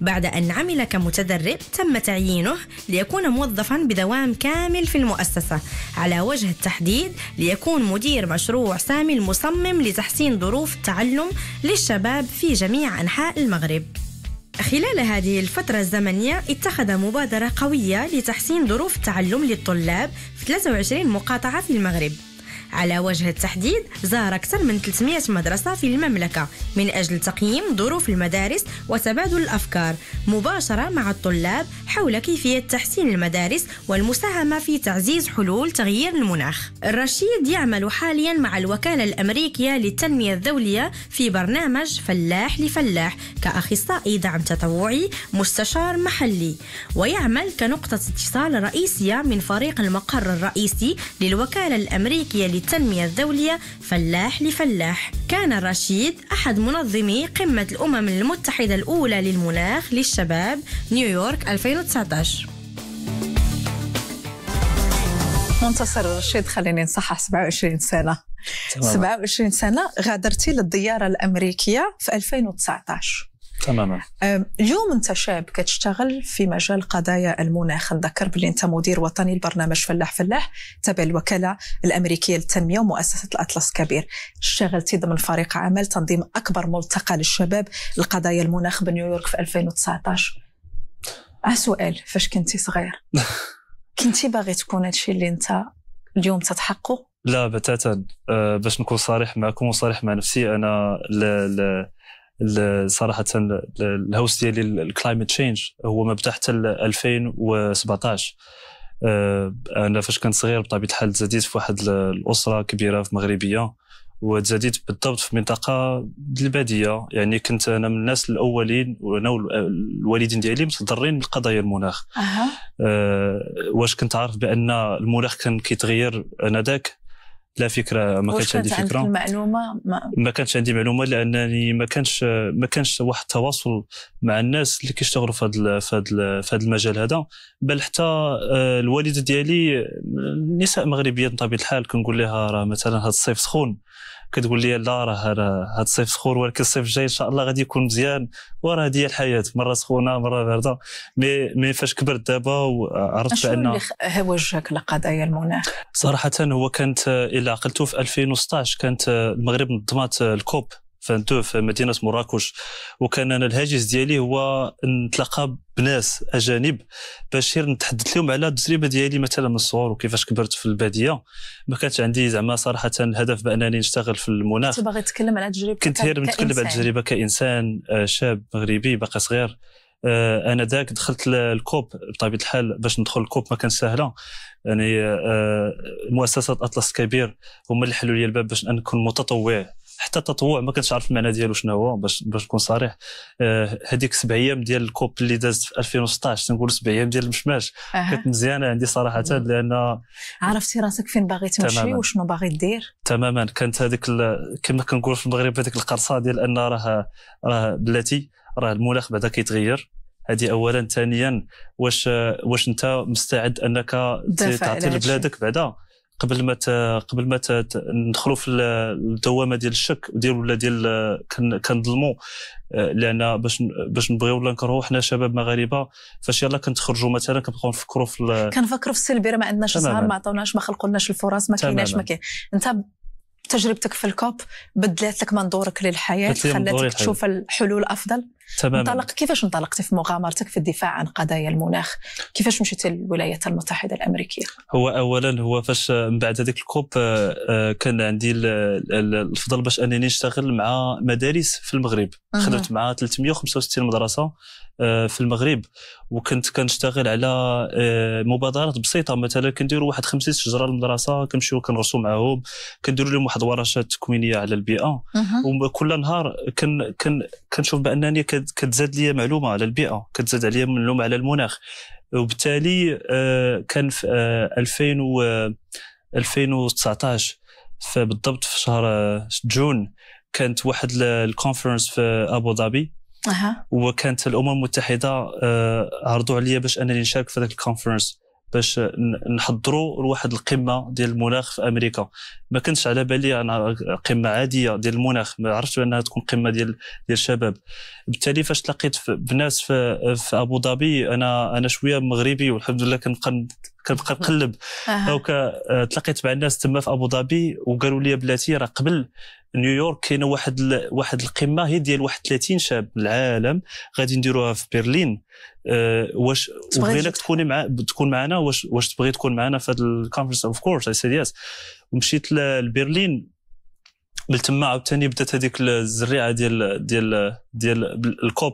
بعد أن عمل كمتدرب تم تعيينه ليكون موظفا بدوام كامل في المؤسسة على وجه التحديد ليكون مدير مشروع سامي المصمم لتحسين ظروف التعلم للشباب في جميع أنحاء المغرب خلال هذه الفترة الزمنية اتخذ مبادرة قوية لتحسين ظروف التعلم للطلاب في 23 مقاطعة في المغرب على وجه التحديد زار أكثر من 300 مدرسة في المملكة من أجل تقييم ظروف المدارس وتبادل الأفكار مباشرة مع الطلاب حول كيفية تحسين المدارس والمساهمة في تعزيز حلول تغيير المناخ الرشيد يعمل حاليا مع الوكالة الأمريكية للتنمية الدولية في برنامج فلاح لفلاح كأخصائي دعم تطوعي مستشار محلي ويعمل كنقطة اتصال رئيسية من فريق المقر الرئيسي للوكالة الأمريكية للتنمية الدولية فلاح لفلاح كان رشيد أحد منظمي قمة الأمم المتحدة الأولى للمناخ للشباب نيويورك 2019 منتصر رشيد خليني نصحح 27 سنة 27 سنة غادرتي للديارة الأمريكية في 2019 تماما اليوم انت شاب كتشتغل في مجال قضايا المناخ نذكر باللي انت مدير وطني لبرنامج فلاح فلاح تبع الوكاله الامريكيه للتنميه ومؤسسه الاطلس الكبير اشتغلتي ضمن فريق عمل تنظيم اكبر ملتقى للشباب لقضايا المناخ بنيويورك في 2019 آه، سؤال فاش كنتي صغير كنتي باغي تكون هادشي اللي انت اليوم تتحقق لا بتاتا أه باش نكون صريح معكم وصريح مع نفسي انا ل... ل... صراحه الهوست ديالي الكلايمت تشينج هو ما بدا حتى 2017 آه، انا فاش كنت صغير بطبيعه الحال تزاديت في واحد الاسره كبيره في مغربيه وتزاديت بالضبط في منطقه الباديه يعني كنت انا من الناس الاولين وانا الوالدين ديالي متضررين من قضايا المناخ أه. أه واش كنت عارف بان المناخ كان كيتغير انذاك لا فكره ما كانش عندي فكره المعلومه ما, ما كانش عندي معلومه لانني ما كانش ما كانش واحد التواصل مع الناس اللي كيشتغلوا في هذا في هذا في هذا المجال هذا بل حتى آه، الوالده ديالي نساء مغربيات بطبيعه الحال كنقول لها راه مثلا هذا الصيف سخون كتقول لي لا راه هاد الصيف سخور ولكن الصيف الجاي ان شاء الله غادي يكون مزيان وراه هذه هي الحياه مره سخونه مره بارده مي مي فاش كبرت دابا وعرفت بان اللي وجهك لقضايا المناخ صراحه هو كانت الا عقلته في 2016 كانت المغرب نظمات الكوب فهمتو في مدينه مراكش وكان انا الهاجس ديالي هو نتلاقى بناس اجانب باش غير نتحدث لهم على التجربه ديالي مثلا من الصغر وكيفاش كبرت في الباديه ما كانش عندي زعما صراحه الهدف بانني نشتغل في المناخ كنت باغي تتكلم على تجربه كنت غير نتكلم على التجربه كانسان آه، شاب مغربي باقي صغير آه، انا ذاك دخلت الكوب بطبيعه الحال باش ندخل الكوب ما كان سهله يعني آه، مؤسسه اطلس كبير هما اللي حلوا لي الباب باش نكون متطوع حتى التطوع ما كنتش عارف المعنى ديالو شنو هو باش باش نكون صريح هذيك آه، سبع ايام ديال الكوب اللي دازت في 2016 تنقول سبع ايام ديال المشماش أه. كانت مزيانه عندي صراحه لان عرفتي راسك فين باغي تمشي وشنو باغي دير تماما كانت هذيك كما كنقول في المغرب هذيك القرصه ديال ان راه راه بلاتي راه المناخ بعدا كيتغير هذه اولا ثانيا واش واش انت مستعد انك تعطي لبلادك بعدا قبل ما قبل ما ندخلوا في الدوامه ديال الشك ديال ولا ديال كنظلموا آه، لان باش باش نبغيو ولا نكرهوا حنا شباب مغاربه فاش يلاه كنتخرجوا مثلا كنبقاو نفكروا في كنفكروا في السلبي راه ما عندناش الزهر ما عطوناش ما خلقوا لناش الفرص ما كايناش ما كاين انت تجربتك في الكوب بدلت لك منظورك للحياه خلاتك تشوف الحلول افضل تماما انطلق كيفاش انطلقت في مغامرتك في الدفاع عن قضايا المناخ كيفاش مشيت للولايات المتحده الامريكيه هو اولا هو فاش من بعد هذيك الكوب آه، آه، كان عندي الفضل باش انني نشتغل مع مدارس في المغرب خدمت مع 365 مدرسه آه، في المغرب وكنت كنشتغل على مبادرات بسيطه مثلا كنديروا واحد 50 شجره للمدرسه كنمشيو كنرسوا معاهم كنديروا لهم واحد ورشات تكوينيه على البيئه وكل نهار كن كن كنشوف بانني كتزاد لي معلومه على البيئه كتزاد عليا معلومه على المناخ وبالتالي آه، كان في 2000 آه، و 2019 فبالضبط في شهر آه، جون كانت واحد الكونفرنس في ابو ظبي وكانت الامم المتحده عرضوا عليا باش انني نشارك في ذاك الكونفرنس باش نحضروا لواحد القمه ديال المناخ في امريكا ما كنتش على بالي انا قمه عاديه ديال المناخ ما عرفتش بانها تكون قمه ديال ديال الشباب بالتالي فاش تلاقيت بناس في, في ابو ظبي انا انا شويه مغربي والحمد لله كنبقى كنبقى نقلب دونك آه، تلاقيت مع الناس تما في ابو ظبي وقالوا لي بلاتي راه قبل نيويورك كاينه واحد ال... واحد القمه هي ديال واحد 30 شاب من العالم غادي نديروها في برلين أه واش بغيناك تكوني مع تكون معنا واش واش تبغي تكون معنا في هذا الكونفرنس اوف كورس اي سيد يس ومشيت لبرلين من تما عاوتاني بدات هذيك الزريعه ديال ديال ديال الكوب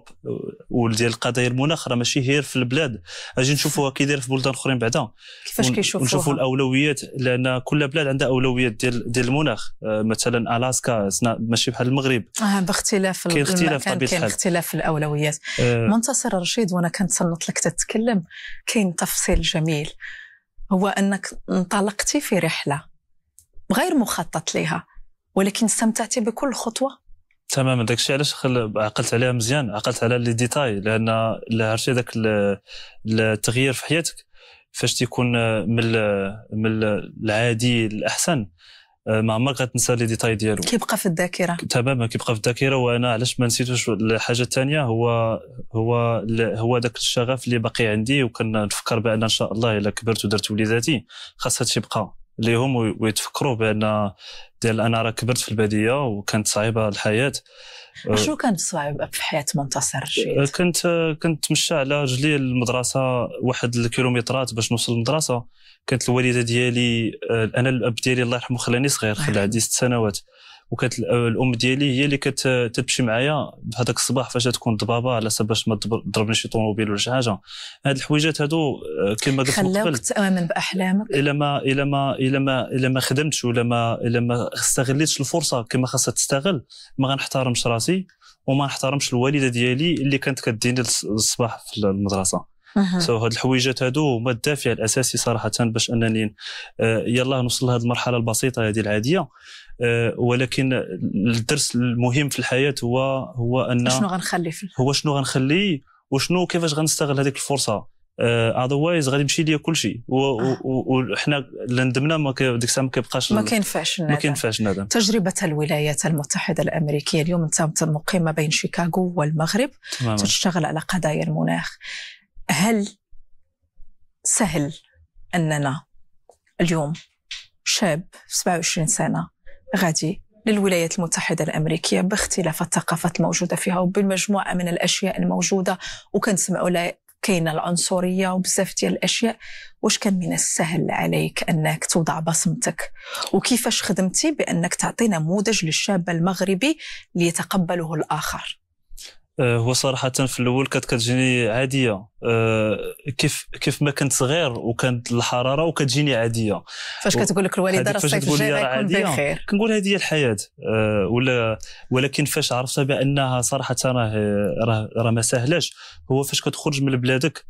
وديال القضايا المناخ راه ماشي غير في البلاد اجي نشوفوها كي داير في بلدان اخرين بعدا كيفاش كيشوفوها نشوفوا الاولويات لان كل بلاد عندها اولويات ديال ديال المناخ آه، مثلا الاسكا ماشي بحال المغرب اه باختلاف كاين اختلاف طبيعي كاين اختلاف الاولويات آه منتصر رشيد وانا كنتصنت لك تتكلم كاين تفصيل جميل هو انك انطلقتي في رحله غير مخطط لها ولكن استمتعتي بكل خطوه تماما داك الشيء علاش عقلت عليها مزيان عقلت على لي ديتاي لان عرفتي داك التغيير في حياتك فاش تيكون من من العادي الاحسن آه، ما عمرك غتنسى لي ديتاي ديالو كيبقى في الذاكره تماما كيبقى في الذاكره وانا علاش ما نسيتوش الحاجه الثانيه هو هو هو ذاك الشغف اللي باقي عندي وكنفكر بان ان شاء الله الا كبرت ودرت وليداتي خاص هادشي يبقى ليهم ويتفكروا بان ديال انا راه كبرت في الباديه وكانت صعيبه الحياه أه، شو كانت صعيبه في حياه منتصر رشيد؟ أه، كنت كنت مشى على رجلي المدرسه واحد الكيلومترات باش نوصل للمدرسه كانت الوالده ديالي أه، انا الاب ديالي الله يرحمه خلاني صغير خلى عندي ست سنوات وكانت الام ديالي هي اللي كتمشي معايا هذاك الصباح فاش تكون ضبابه على حساب باش ما تضربني شي طوموبيل ولا شي حاجه هاد الحويجات هادو آه، كما قلت خلاوك تامن باحلامك الا ما الا ما الا ما الا ما خدمتش ولا ما الا ما استغليتش الفرصه كما خاصها تستغل ما غنحترمش راسي وما نحترمش الوالده ديالي اللي كانت كديني الصباح في المدرسه سو هاد الحويجات هادو هما الدافع الاساسي صراحه باش انني آه، يلاه نوصل لهاد المرحله البسيطه هذه العاديه آه، ولكن الدرس المهم في الحياه هو هو ان شنو غنخلي فيه هو شنو غنخلي وشنو كيفاش غنستغل هذيك الفرصه اذروايز غادي يمشي ليا كلشي آه. وحنا الا ندمنا ما ديك الساعه ما كيبقاش ما كينفعش ما كينفعش ندم تجربه الولايات المتحده الامريكيه اليوم انت مقيمه بين شيكاغو والمغرب تشتغل على قضايا المناخ هل سهل اننا اليوم شاب 27 سنه غادي للولايات المتحدة الأمريكية باختلاف الثقافات الموجودة فيها وبالمجموعة من الأشياء الموجودة وكنسمعوا كاينه العنصريه وبزاف ديال الاشياء واش كان من السهل عليك انك توضع بصمتك وكيفاش خدمتي بانك تعطي نموذج للشاب المغربي ليتقبله الاخر آه، هو صراحه في الاول كانت كتجيني عاديه آه، كيف كيف ما كنت صغير وكانت الحراره وكتجيني عاديه فاش كتقول لك الوالده راه الصيف الجاي غيكون بخير كنقول هذه هي الحياه آه، ولا ولكن فاش عرفتها بانها صراحه راه راه راه ما ساهلاش هو فاش كتخرج من بلادك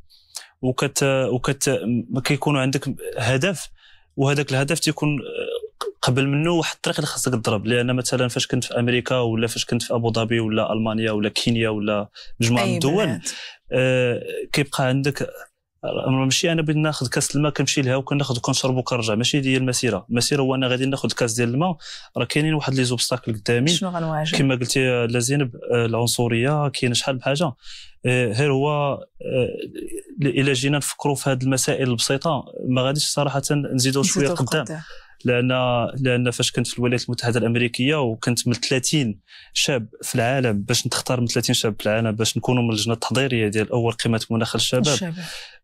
وكت وكت كيكون عندك هدف وهذاك الهدف تيكون قبل منه واحد الطريق اللي خاصك تضرب لان مثلا فاش كنت في امريكا ولا فاش كنت في ابو ظبي ولا المانيا ولا كينيا ولا مجموعه من الدول آه كيبقى عندك ماشي انا بغيت ناخذ كاس الماء كنمشي لها وكناخذ كنشرب وكنرجع ماشي هي المسيره المسيره هو انا غادي ناخذ كاس ديال الماء راه كاينين واحد لي زوبستاكل قدامي شنو غنواجه كما قلتي آه، لا زينب آه، العنصريه كاين شحال من حاجه آه، غير هو الا جينا نفكروا في هذه المسائل البسيطه ما غاديش صراحه نزيدوا شويه قدام لان لان فاش كنت في الولايات المتحده الامريكيه وكنت من 30 شاب في العالم باش نختار من 30 شاب في العالم باش نكونوا من اللجنه التحضيريه ديال اول قمه مناخ الشباب, الشباب.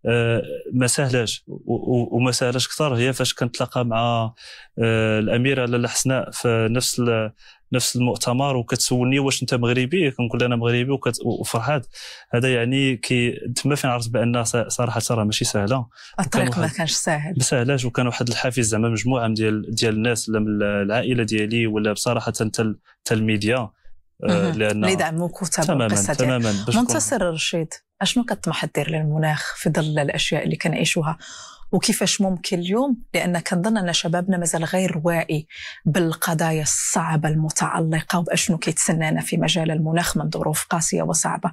آه ما سهلاش وما سهلاش كثر هي فاش كنتلاقى مع آه الاميره لاله حسناء في نفس نفس المؤتمر وكتسولني واش انت مغربي كنقول انا مغربي وكت... وفرحات هذا يعني كي تما فين عرفت بان صراحه راه ماشي سهله الطريق ما كانش ساهل ما سهلاش وكان واحد الحافز زعما مجموعه ديال ديال الناس ولا من العائله ديالي ولا بصراحه حتى الميديا آه، لان اللي دعموك تماما تماما منتصر رشيد اشنو كطمح دير للمناخ في ظل الاشياء اللي كنعيشوها وكيفاش ممكن اليوم لان كنظن ان شبابنا مازال غير واعي بالقضايا الصعبه المتعلقه وباشنو كيتسنانا في مجال المناخ من ظروف قاسيه وصعبه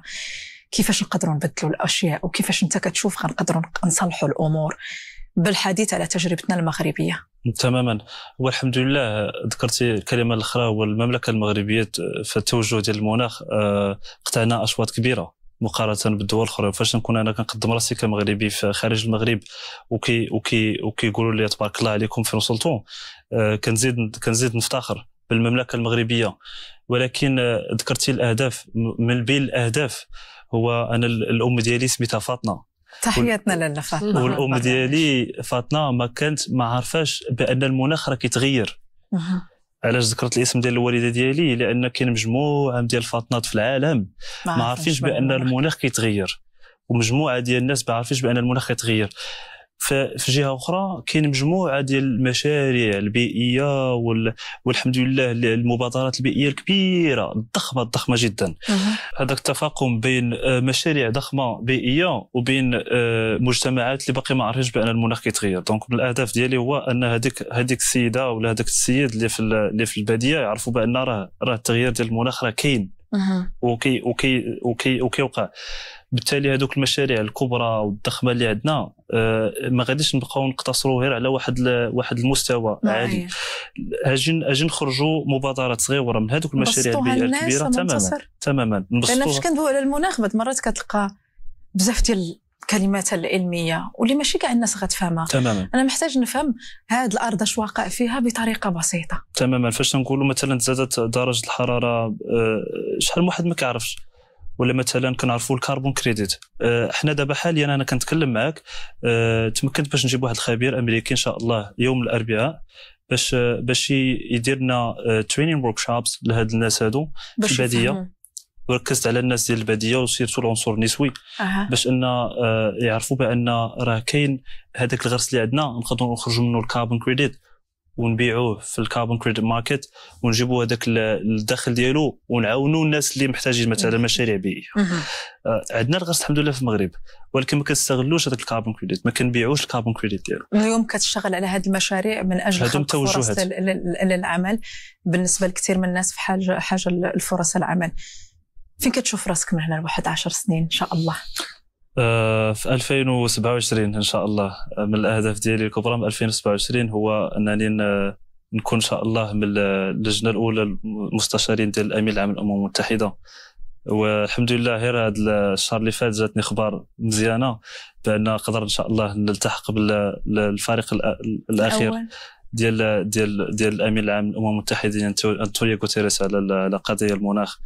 كيفاش نقدروا نبدلوا الاشياء وكيفاش انت كتشوف غنقدروا نصلحوا الامور بالحديث على تجربتنا المغربيه تماما والحمد لله ذكرتي الكلمه الاخرى هو المملكه المغربيه آه، في التوجه ديال المناخ قطعنا آه، اشواط كبيره مقارنه بالدول الاخرى فاش نكون انا كنقدم راسي كمغربي في خارج المغرب وكي وكي وكيقولوا لي تبارك الله عليكم فين وصلتوا آه، كنزيد كنزيد نفتخر بالمملكه المغربيه ولكن آه، ذكرتي الاهداف من بين الاهداف هو انا الام ديالي سميتها فاطمه تحياتنا لاله فاطمه والام ديالي فاطمه ما كانت ما عارفاش بان المناخ راه كيتغير علاش ذكرت الاسم ديال الوالده ديالي لان كاين مجموعه ديال الفاطنات في العالم ما عارفينش بان المناخ كيتغير ومجموعه ديال الناس ما عارفينش بان المناخ كيتغير في جهه اخرى كاين مجموعه ديال المشاريع البيئيه والحمد لله المبادرات البيئيه الكبيره الضخمه الضخمه جدا هذاك التفاقم بين آه، مشاريع ضخمه بيئيه وبين آه، مجتمعات اللي باقي ما عارفينش بان المناخ كيتغير دونك من الاهداف ديالي هو ان هذيك هذيك السيده ولا هذاك السيد اللي في اللي في الباديه يعرفوا بان راه راه التغيير ديال المناخ راه كاين وكي وكي وكي وكيوقع بالتالي هذوك المشاريع الكبرى والضخمه اللي عندنا آه، ما غاديش نبقاو نقتصروا غير على واحد واحد المستوى عالي اجي اجي نخرجوا مبادرات صغيره من هذوك المشاريع البيئيه الكبيره تماما تماما لان فاش كندويو على المناخ بعض مرات كتلقى بزاف ديال الكلمات العلميه واللي ماشي كاع الناس غتفهمها تماما انا محتاج نفهم هاد الارض اش واقع فيها بطريقه بسيطه تماما فاش نقولوا مثلا زادت درجه الحراره آه، شحال واحد ما كيعرفش ولا مثلا كنعرفوا الكربون كريديت أه، احنا دابا حاليا انا كنتكلم معك أه، تمكنت باش نجيب واحد الخبير امريكي ان شاء الله يوم الاربعاء باش أه، باش يدير لنا ترينين ورك شوبس لهاد الناس هادو في الباديه وركزت على الناس ديال الباديه وسيرتو العنصر النسوي أه. باش ان يعرفوا بان راه كاين هذاك الغرس اللي عندنا نقدروا نخرجوا منه الكربون كريديت ونبيعوه في الكاربون كريدت ماركت ونجيبوا هذاك الدخل ديالو ونعاونوا الناس اللي محتاجين مثلا مشاريع بيئيه آه، عندنا الغاز الحمد لله في المغرب ولكن ما كنستغلوش هذاك الكاربون كريديت ما كنبيعوش الكاربون كريديت ديالو اليوم كتشتغل على هذه المشاريع من اجل فرص للعمل بالنسبه لكثير من الناس في حاجه حاجه الفرص العمل فين كتشوف راسك من هنا لواحد 10 سنين ان شاء الله آه، في 2027 ان شاء الله آه، من الاهداف ديالي الكبرى من 2027 هو انني نكون ان شاء الله من اللجنه الاولى المستشارين ديال الامين العام للامم المتحده والحمد لله غير هذا الشهر اللي فات جاتني اخبار مزيانه بان قدر ان شاء الله نلتحق بالفريق الاخير ديال ديال ديال الامين العام للامم المتحده انطونيو كوتيريس على قضيه المناخ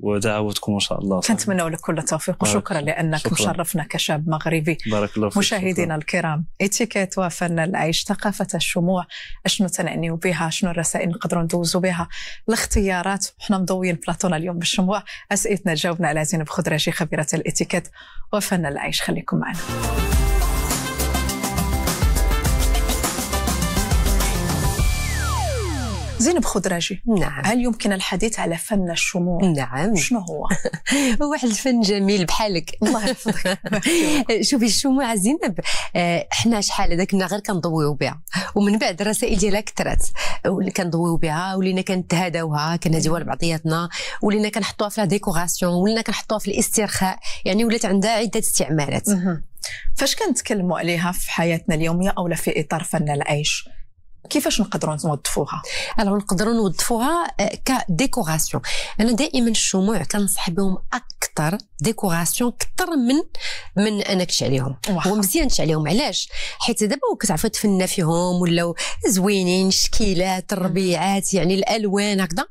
ودعوتكم ان شاء الله كنتمنى لك كل التوفيق وشكرا لانك شكرا. مشرفنا كشاب مغربي بارك الله فيك مشاهدينا الكرام اتيكيت وفن العيش ثقافه الشموع اشنو تنعنيو بها شنو الرسائل اللي نقدروا ندوزوا بها الاختيارات حنا مضويين بلاطونا اليوم بالشموع اسئلتنا جاوبنا على زينب خضراجي خبيره الاتيكيت وفن العيش خليكم معنا زينب خضراجي نعم هل يمكن الحديث على فن الشموع؟ نعم شنو هو؟ واحد الفن جميل بحالك الله يحفظك شوفي الشموع زينب احنا آه، شحال هذا كنا غير كنضويو بها ومن بعد الرسائل ديالها كثرت كنضويو بها ولينا كنتهاداوها كنهديوها لبعضياتنا ولينا كنحطوها في لا ديكوراسيون ولينا كنحطوها في الاسترخاء يعني ولات عندها عده استعمالات فاش كنتكلموا عليها في حياتنا اليوميه او في اطار فن العيش كيفاش نقدروا نوظفوها الو نقدروا نوظفوها آه، كديكوراسيون انا دائما الشموع كنصح بهم اكثر ديكوراسيون اكثر من من انك تشعليهم عليهم تشعليهم عليهم علاش حيت دابا كتعرفوا تفنى فيهم ولاو زوينين شكيلات الربيعات يعني الالوان هكذا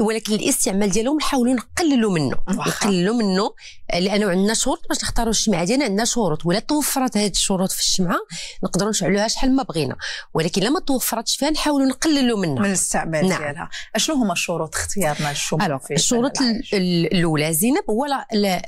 ولكن الاستعمال ديالهم نحاولوا نقللوا منه نقللوا منه آه، لانه عندنا شروط باش نختاروا الشمعه ديالنا عندنا شروط ولا توفرت هذه الشروط في الشمعه نقدروا نشعلوها شحال ما بغينا ولكن لما توفرتش فيها نحاولوا نقللوا منها من الاستعمال نعم. ديالها اشنو هما شروط اختيارنا للشمعه الشروط الاولى زينب هو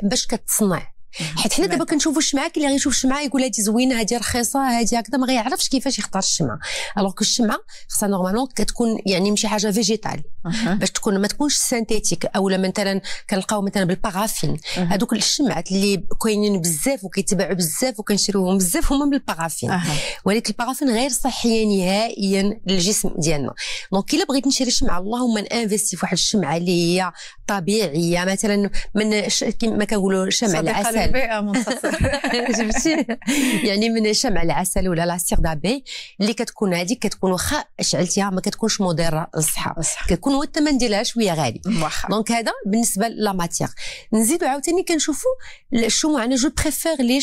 باش كتصنع حيت حنا دابا كنشوفوا الشمعه كاين اللي غيشوف الشمعه يقول هذه زوينه هذه رخيصه هذه هكذا ما غيعرفش كيفاش يختار الشمعه الوغ الشمعه خصها نورمالمون كتكون يعني شي حاجه فيجيتال باش تكون ما تكونش سانتيتيك اولا مثلا كنلقاو مثلا بالبارافين هذوك الشمعات اللي كاينين بزاف وكيتباعوا بزاف وكنشريوهم بزاف هما من البارافين ولكن البارافين غير صحيه نهائيا للجسم ديالنا دونك الا بغيت نشري شمعه اللهم انفيستي في واحد الشمعه اللي هي طبيعيه مثلا من ش... كما كنقولوا شمع العسل العسل منتصر جبتي يعني من شمع العسل ولا لاسيغ دابي اللي كتكون هذيك كتكون واخا شعلتيها ما كتكونش مضره للصحه كتكون هو الثمن ديالها شويه غالي دونك هذا بالنسبه لا ماتيغ نزيدو عاوتاني كنشوفوا الشموع انا جو بريفير لي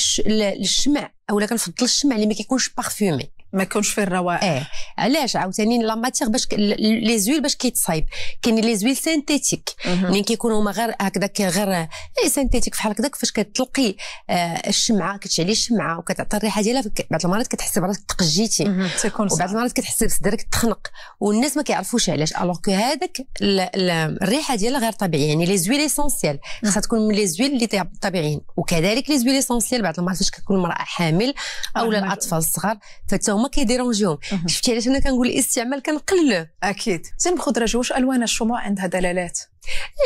الشمع اولا كنفضل الشمع اللي ما كيكونش بارفومي ما يكونش فيه الروائح اه علاش عاوتاني لا ماتيغ باش لي زويل باش كيتصايب كاين لي زويل سينتيتيك اللي كيكونوا هما غير هكذاك غير سينتيتيك إيه، بحال هكذاك فاش كتلقي آه، الشمعه كتشعلي الشمعه وكتعطي الريحه ديالها بعض المرات كتحس براسك تقجيتي وبعض المرات كتحس بصدرك تخنق والناس ما كيعرفوش علاش الوغ كو هذاك الريحه ديالها غير طبيعيه يعني لي زويل اسونسيال خاصها تكون من لي زويل اللي طبيعيين وكذلك لي زويل اسونسيال بعض المرات فاش كتكون المراه حامل او الاطفال أه. الصغار فتا كيديرونجيهم شفتي علاش انا كنقول الاستعمال كنقلله اكيد زين الخضره واش الوان الشموع عندها دلالات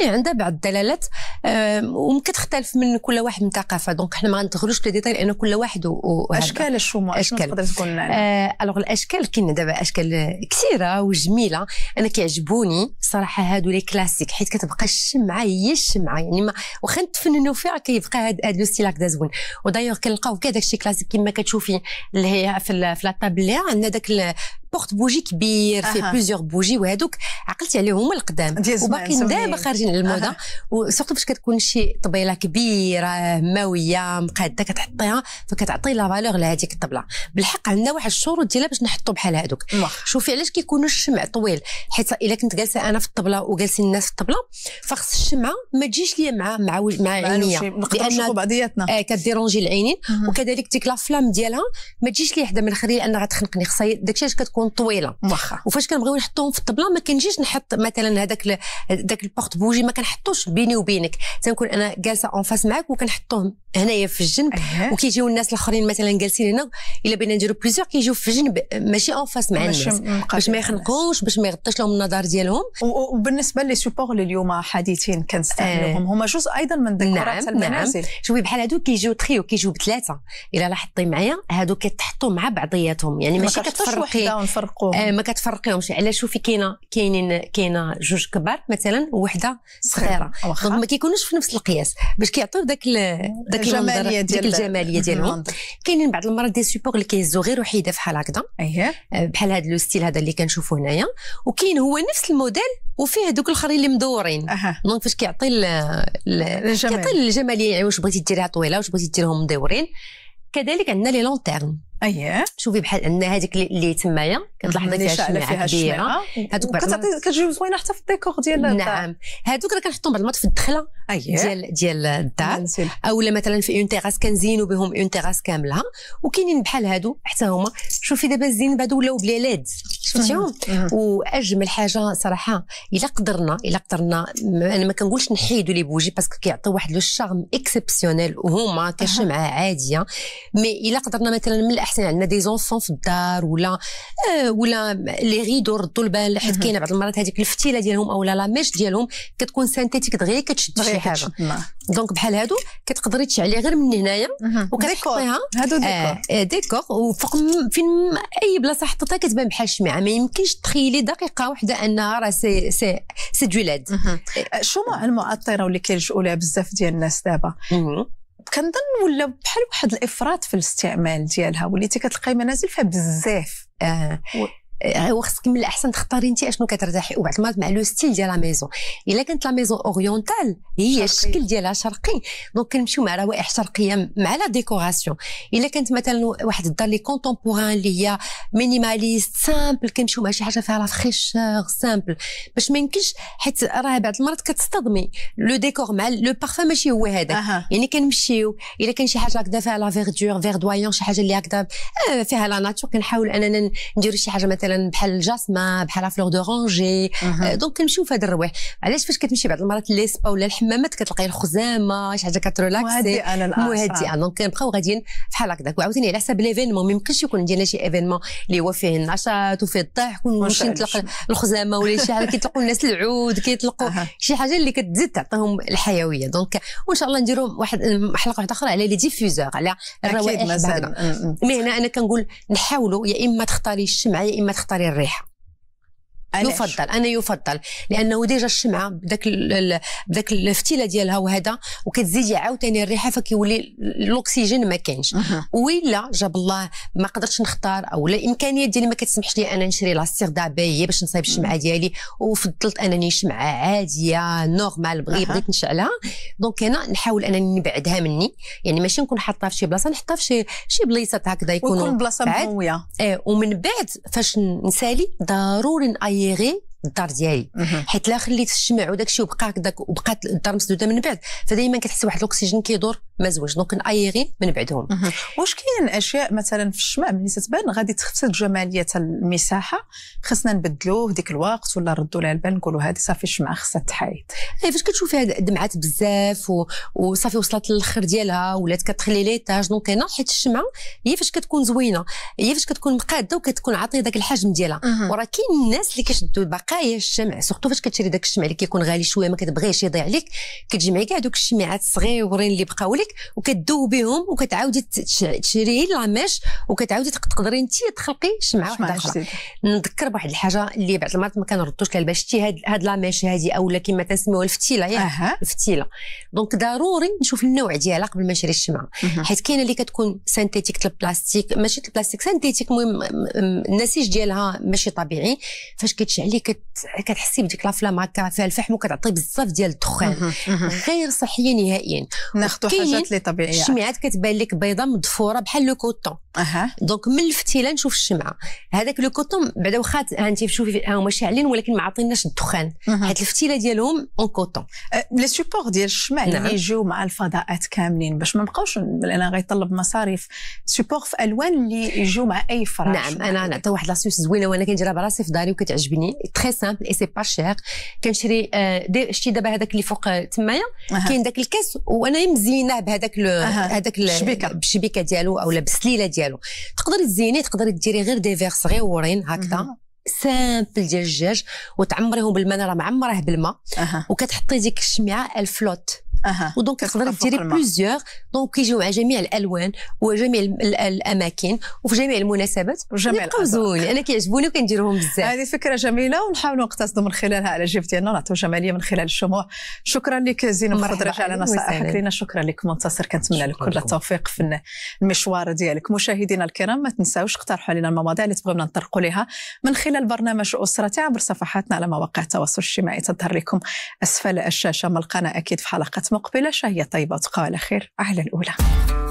اي عندها بعض الدلالات وكتختلف من كل واحد من ثقافه دونك حنا ما غندخلوش في ديتاي لان كل واحد اشكال الشوم اشكال تقدر تكون نعم. الوغ آه، الاشكال كاين دابا اشكال كثيره وجميله انا كيعجبوني صراحه هادو لي كلاسيك حيت كتبقى الشمعه هي الشمعه يعني ما واخا نتفننوا فيها كيبقى هاد هاد لو ستيل هكذا زوين ودايوغ كنلقاو كاع داكشي كلاسيك كما كتشوفي اللي هي في لا طابل عندنا داك بورت بوجي كبير فيه بليزيوغ بوجي وهذوك عقلتي عليهم هما القدام وباقيين دابا خارجين على الموضه وسورتو فاش كتكون شي طبيله كبيره ماويه مقاده كتحطيها فكتعطي لا فالور لهذيك الطبله بالحق عندنا واحد الشروط ديالها باش نحطو بحال هذوك شوفي علاش كيكونوا الشمع طويل حيت الا كنت جالسه انا في الطبله وجالسين الناس في الطبله فخص الشمعه ما تجيش ليا مع مع مع عينيا لان بعضياتنا آه كديرونجي العينين وكذلك ديك لا فلام ديالها ما تجيش ليا حدا من الخليه لان غتخنقني خصها داكشي علاش كتكون تكون طويله واخا وفاش كنبغيو نحطوهم في الطبله ما كنجيش نحط مثلا هذاك هذاك البورت بوجي ما كنحطوش بيني وبينك تنكون انا جالسه اون فاس معاك وكنحطوهم هنايا في الجنب أه. وكيجيو الناس الاخرين مثلا جالسين هنا الا بينا نديرو بليزيور كيجيو في الجنب ماشي اون فاس مع الناس باش ما يخنقوش باش ما يغطيش لهم النظر ديالهم وبالنسبه لي سوبور اللي اليوم حديثين كنستعملوهم آه. هما جزء ايضا من ذكريات نعم،, نعم. المنازل نعم. شوفي بحال هادو كيجيو تخيو كيجيو بثلاثه الا لاحظتي معايا هادو كيتحطوا مع بعضياتهم يعني ماشي كتفرقي كتفرقوهم آه ما كتفرقيهمش على شوفي كاينه كاينين كاينه جوج كبار مثلا وحده صغيره دونك ما كيكونوش في نفس القياس باش كيعطيو داك داك الجماليه ديال الجماليه ديالهم كاينين بعض المرات دي سوبور اللي كيهزو غير وحيده أيه. آه، بحال هكذا اييه بحال هذا لو ستيل هذا اللي كنشوفو هنايا وكاين هو نفس الموديل وفيه دوك الاخرين اللي مدورين دونك فاش كيعطي كيعطي الجماليه يعني واش بغيتي ديريها طويله واش بغيتي ديرهم مدورين كذلك عندنا لي لونتيرن اييه شوفي بحال ان هذيك اللي تمايا كتلاحظي فيها شمعه كبيره هذوك كتعطي كتجي زوينه حتى في الديكور ديال الدار نعم هذوك راه كنحطهم بعض المرات في الدخله أيه. ديال ديال الدار اولا مثلا في اون تيغاس كنزينوا بهم اون تيغاس كامله وكاينين بحال هادو حتى هما شوفي دابا الزين بعد ولاو بليلاد ليد شفتيهم واجمل حاجه صراحه الا قدرنا الا قدرنا انا ما كنقولش نحيدوا لي بوجي باسكو كيعطيو واحد لو شارم اكسبسيونيل وهما كشمعه عاديه آه. مي الا قدرنا مثلا من احسن عندنا دي زونسون في الدار ولا آه، ولا لي ريدو ردوا البال حيت كاينه بعض المرات هذيك الفتيله ديالهم اولا لا ميش ديالهم كتكون سانتيتيك دغيا كتشد شي حاجه دونك نعم. بحال هادو كتقدري تشعلي غير من هنايا وكتحطيها هادو آه، ديكور آه ديكور وفوق فين اي بلاصه حطيتها كتبان بحال شمعه ما يمكنش تخيلي دقيقه واحده انها راه سي سي سي ليد الشموع المؤطره واللي كيلجؤوا لها بزاف ديال الناس دابا كنظن ولا بحال واحد الافراط في الاستعمال ديالها وليتي كتلقاي منازل فيها بزاف آه. آه، هو خصك من الاحسن تختاري انت اشنو كترتاحي وبعد ما مع لو ستيل ديال لا ميزون الا كانت لا ميزون اوريونتال هي الشكل ديالها شرقي دونك كنمشيو مع روائح شرقيه مع لا ديكوراسيون الا كانت مثلا واحد الدار لي كونتومبوران اللي هي مينيماليست سامبل كنمشيو مع شي حاجه فيها لا فريشور سامبل باش ما يمكنش حيت راه بعض المرات كتصطدمي لو ديكور مع لو بارفان ماشي هو هذاك أه. يعني كنمشيو الا كان شي حاجه هكذا فيها لا فيردور فيغدويون شي حاجه اللي هكذا آه، فيها لا ناتور كنحاول اننا نديرو شي حاجه مثلا مثلا بحال الجاسمه بحال فلور دورانجي أه. دونك كنمشيو في هاد الرواح علاش فاش كتمشي بعض المرات ليسبا ولا الحمامات كتلقاي الخزامه شي حاجه كتريلاكسي مهدئه دونك كنبقاو غاديين بحال هكذاك وعاوتاني على حساب ليفينمون ميمكنش يكون عندنا شي ايفينمون اللي هو فيه النشاط وفيه الضحك ونمشي نطلق الخزامه ولا شي حاجه كيطلقوا الناس العود كيطلقوا شي حاجه اللي كتزيد تعطيهم الحيويه دونك وان شاء الله نديروا واحد حلقه واحده اخرى على لي ديفوزور على الروائح مي هنا انا كنقول نحاولوا يا اما تختاري الشمعه يا اما تختاري الريحه علاش؟ يفضل انا يفضل لانه ديجا الشمعه بداك بداك الفتيله ديالها وهذا وكتزيد عاوتاني الريحه فكيولي الاكسجين ما كاينش والا جاب الله ما قدرتش نختار او لا الامكانيات ديالي ما كتسمحش لي انا نشري لاستيغ دابيه باش نصايب الشمعه ديالي وفضلت انني شمعه عاديه نورمال بغي بغيت نشعلها دونك هنا نحاول انني نبعدها مني يعني ماشي نكون حاطها في شي بلاصه نحطها في شي شي بلايصات هكذا يكونوا ويكون بلاصه مهويه ايه ومن بعد فاش نسالي ضروري Yeah? الدار ديالي حيت لا خليت الشمع وداك الشيء وبقى هكذاك وبقات الدار مسدوده من بعد فدائما كتحس واحد الاكسجين كيدور ما زوج دونك نايغي من بعدهم واش كاين اشياء مثلا في الشمع ملي تتبان غادي تخفض جماليه المساحه خصنا نبدلوه ديك الوقت ولا نردوا لها البال نقولوا هذه صافي الشمعه خصها تحايد اي فاش كتشوفي دمعات بزاف و... وصافي وصلت للاخر ديالها ولات كتخلي ليتاج دونك هنا حيت الشمعه هي فاش كتكون زوينه هي فاش كتكون مقاده وكتكون عاطيه ذاك الحجم ديالها وراه كاين الناس اللي كيشدوا باقي بقايا الشمع سورتو فاش كتشري داك الشمع اللي كيكون غالي شويه ما كتبغيش يضيع لك كتجمعي كاع دوك الشميعات الصغيورين اللي بقاو لك وكدوبيهم وكتعاودي تشري لاميش وكتعاودي تقدري انت تخلقي شمعه واحده اخرى نذكر بواحد الحاجه اللي بعض المرات ما كنردوش لها باش شتي هاد, هاد لاميش هادي اولا كما تنسميوها الفتيله يعني أه. الفتيله دونك ضروري نشوف النوع ديالها قبل ما نشري الشمعه حيت كاينه اللي كتكون سانتيتيك البلاستيك ماشي البلاستيك سانتيتيك المهم النسيج ديالها ماشي طبيعي فاش كتشعلي كت كتحسي بديك لافلام هكا فيها الفحم وكتعطي بزاف ديال الدخان غير صحيه نهائيا ناخذوا حاجات اللي طبيعيه الشمعات كتبان لك بيضه مضفوره بحال لو كوتون اها دونك من الفتيله نشوف الشمعه هذاك لو كوتون بعدا واخا انت شوفي هما شاعلين ولكن ما عاطيناش الدخان حيت الفتيله ديالهم اون أه، كوتون لي سوبور ديال الشمع نعم. اللي يجيو مع الفضاءات كاملين باش ما نبقاوش لان غيطلب مصاريف سوبور في الوان اللي يجيو مع اي فراش نعم انا نعطي واحد لاسيوس زوينه وانا كنديرها براسي في داري وكتعجبني تخي سامبل اي سي با شير كنشري آه، شتي دابا هذاك اللي فوق آه، تمايا كاين داك الكاس وانا مزيناه بهذاك هذاك الشبيكه الشبيكه ديالو اولا بالسليله ديالو تقدري تزيني تقدري ديري غير دي فيغ صغيورين هكذا سامبل ديال الدجاج وتعمريهم بالماء راه معمره بالماء أه. وكتحطي ديك الشميعه الفلوت أه. ودونك تقدري ديري بلوزيوغ دونك كيجيو على جميع الالوان وجميع الاماكن وفي جميع المناسبات جميع يبقاو انا كيعجبوني وكنديرهم بزاف هذه فكره جميله ونحاولوا نقتصدوا من خلالها على الجيف ديالنا نعطيو جماليه من خلال الشموع شكرا لك زينب الخضرج على نصائحك لينا شكرا لك منتصر كنتمنى لك كل التوفيق في المشوار ديالك مشاهدينا الكرام ما تنساوش اقترحوا علينا المواضيع اللي تبغيونا نطرقوا لها من خلال برنامج اسرتي عبر صفحاتنا على مواقع التواصل الاجتماعي تظهر لكم اسفل الشاشه ملقانا اكيد في حلقه مقبلة شهية طيبة قال خير أهلا الأولى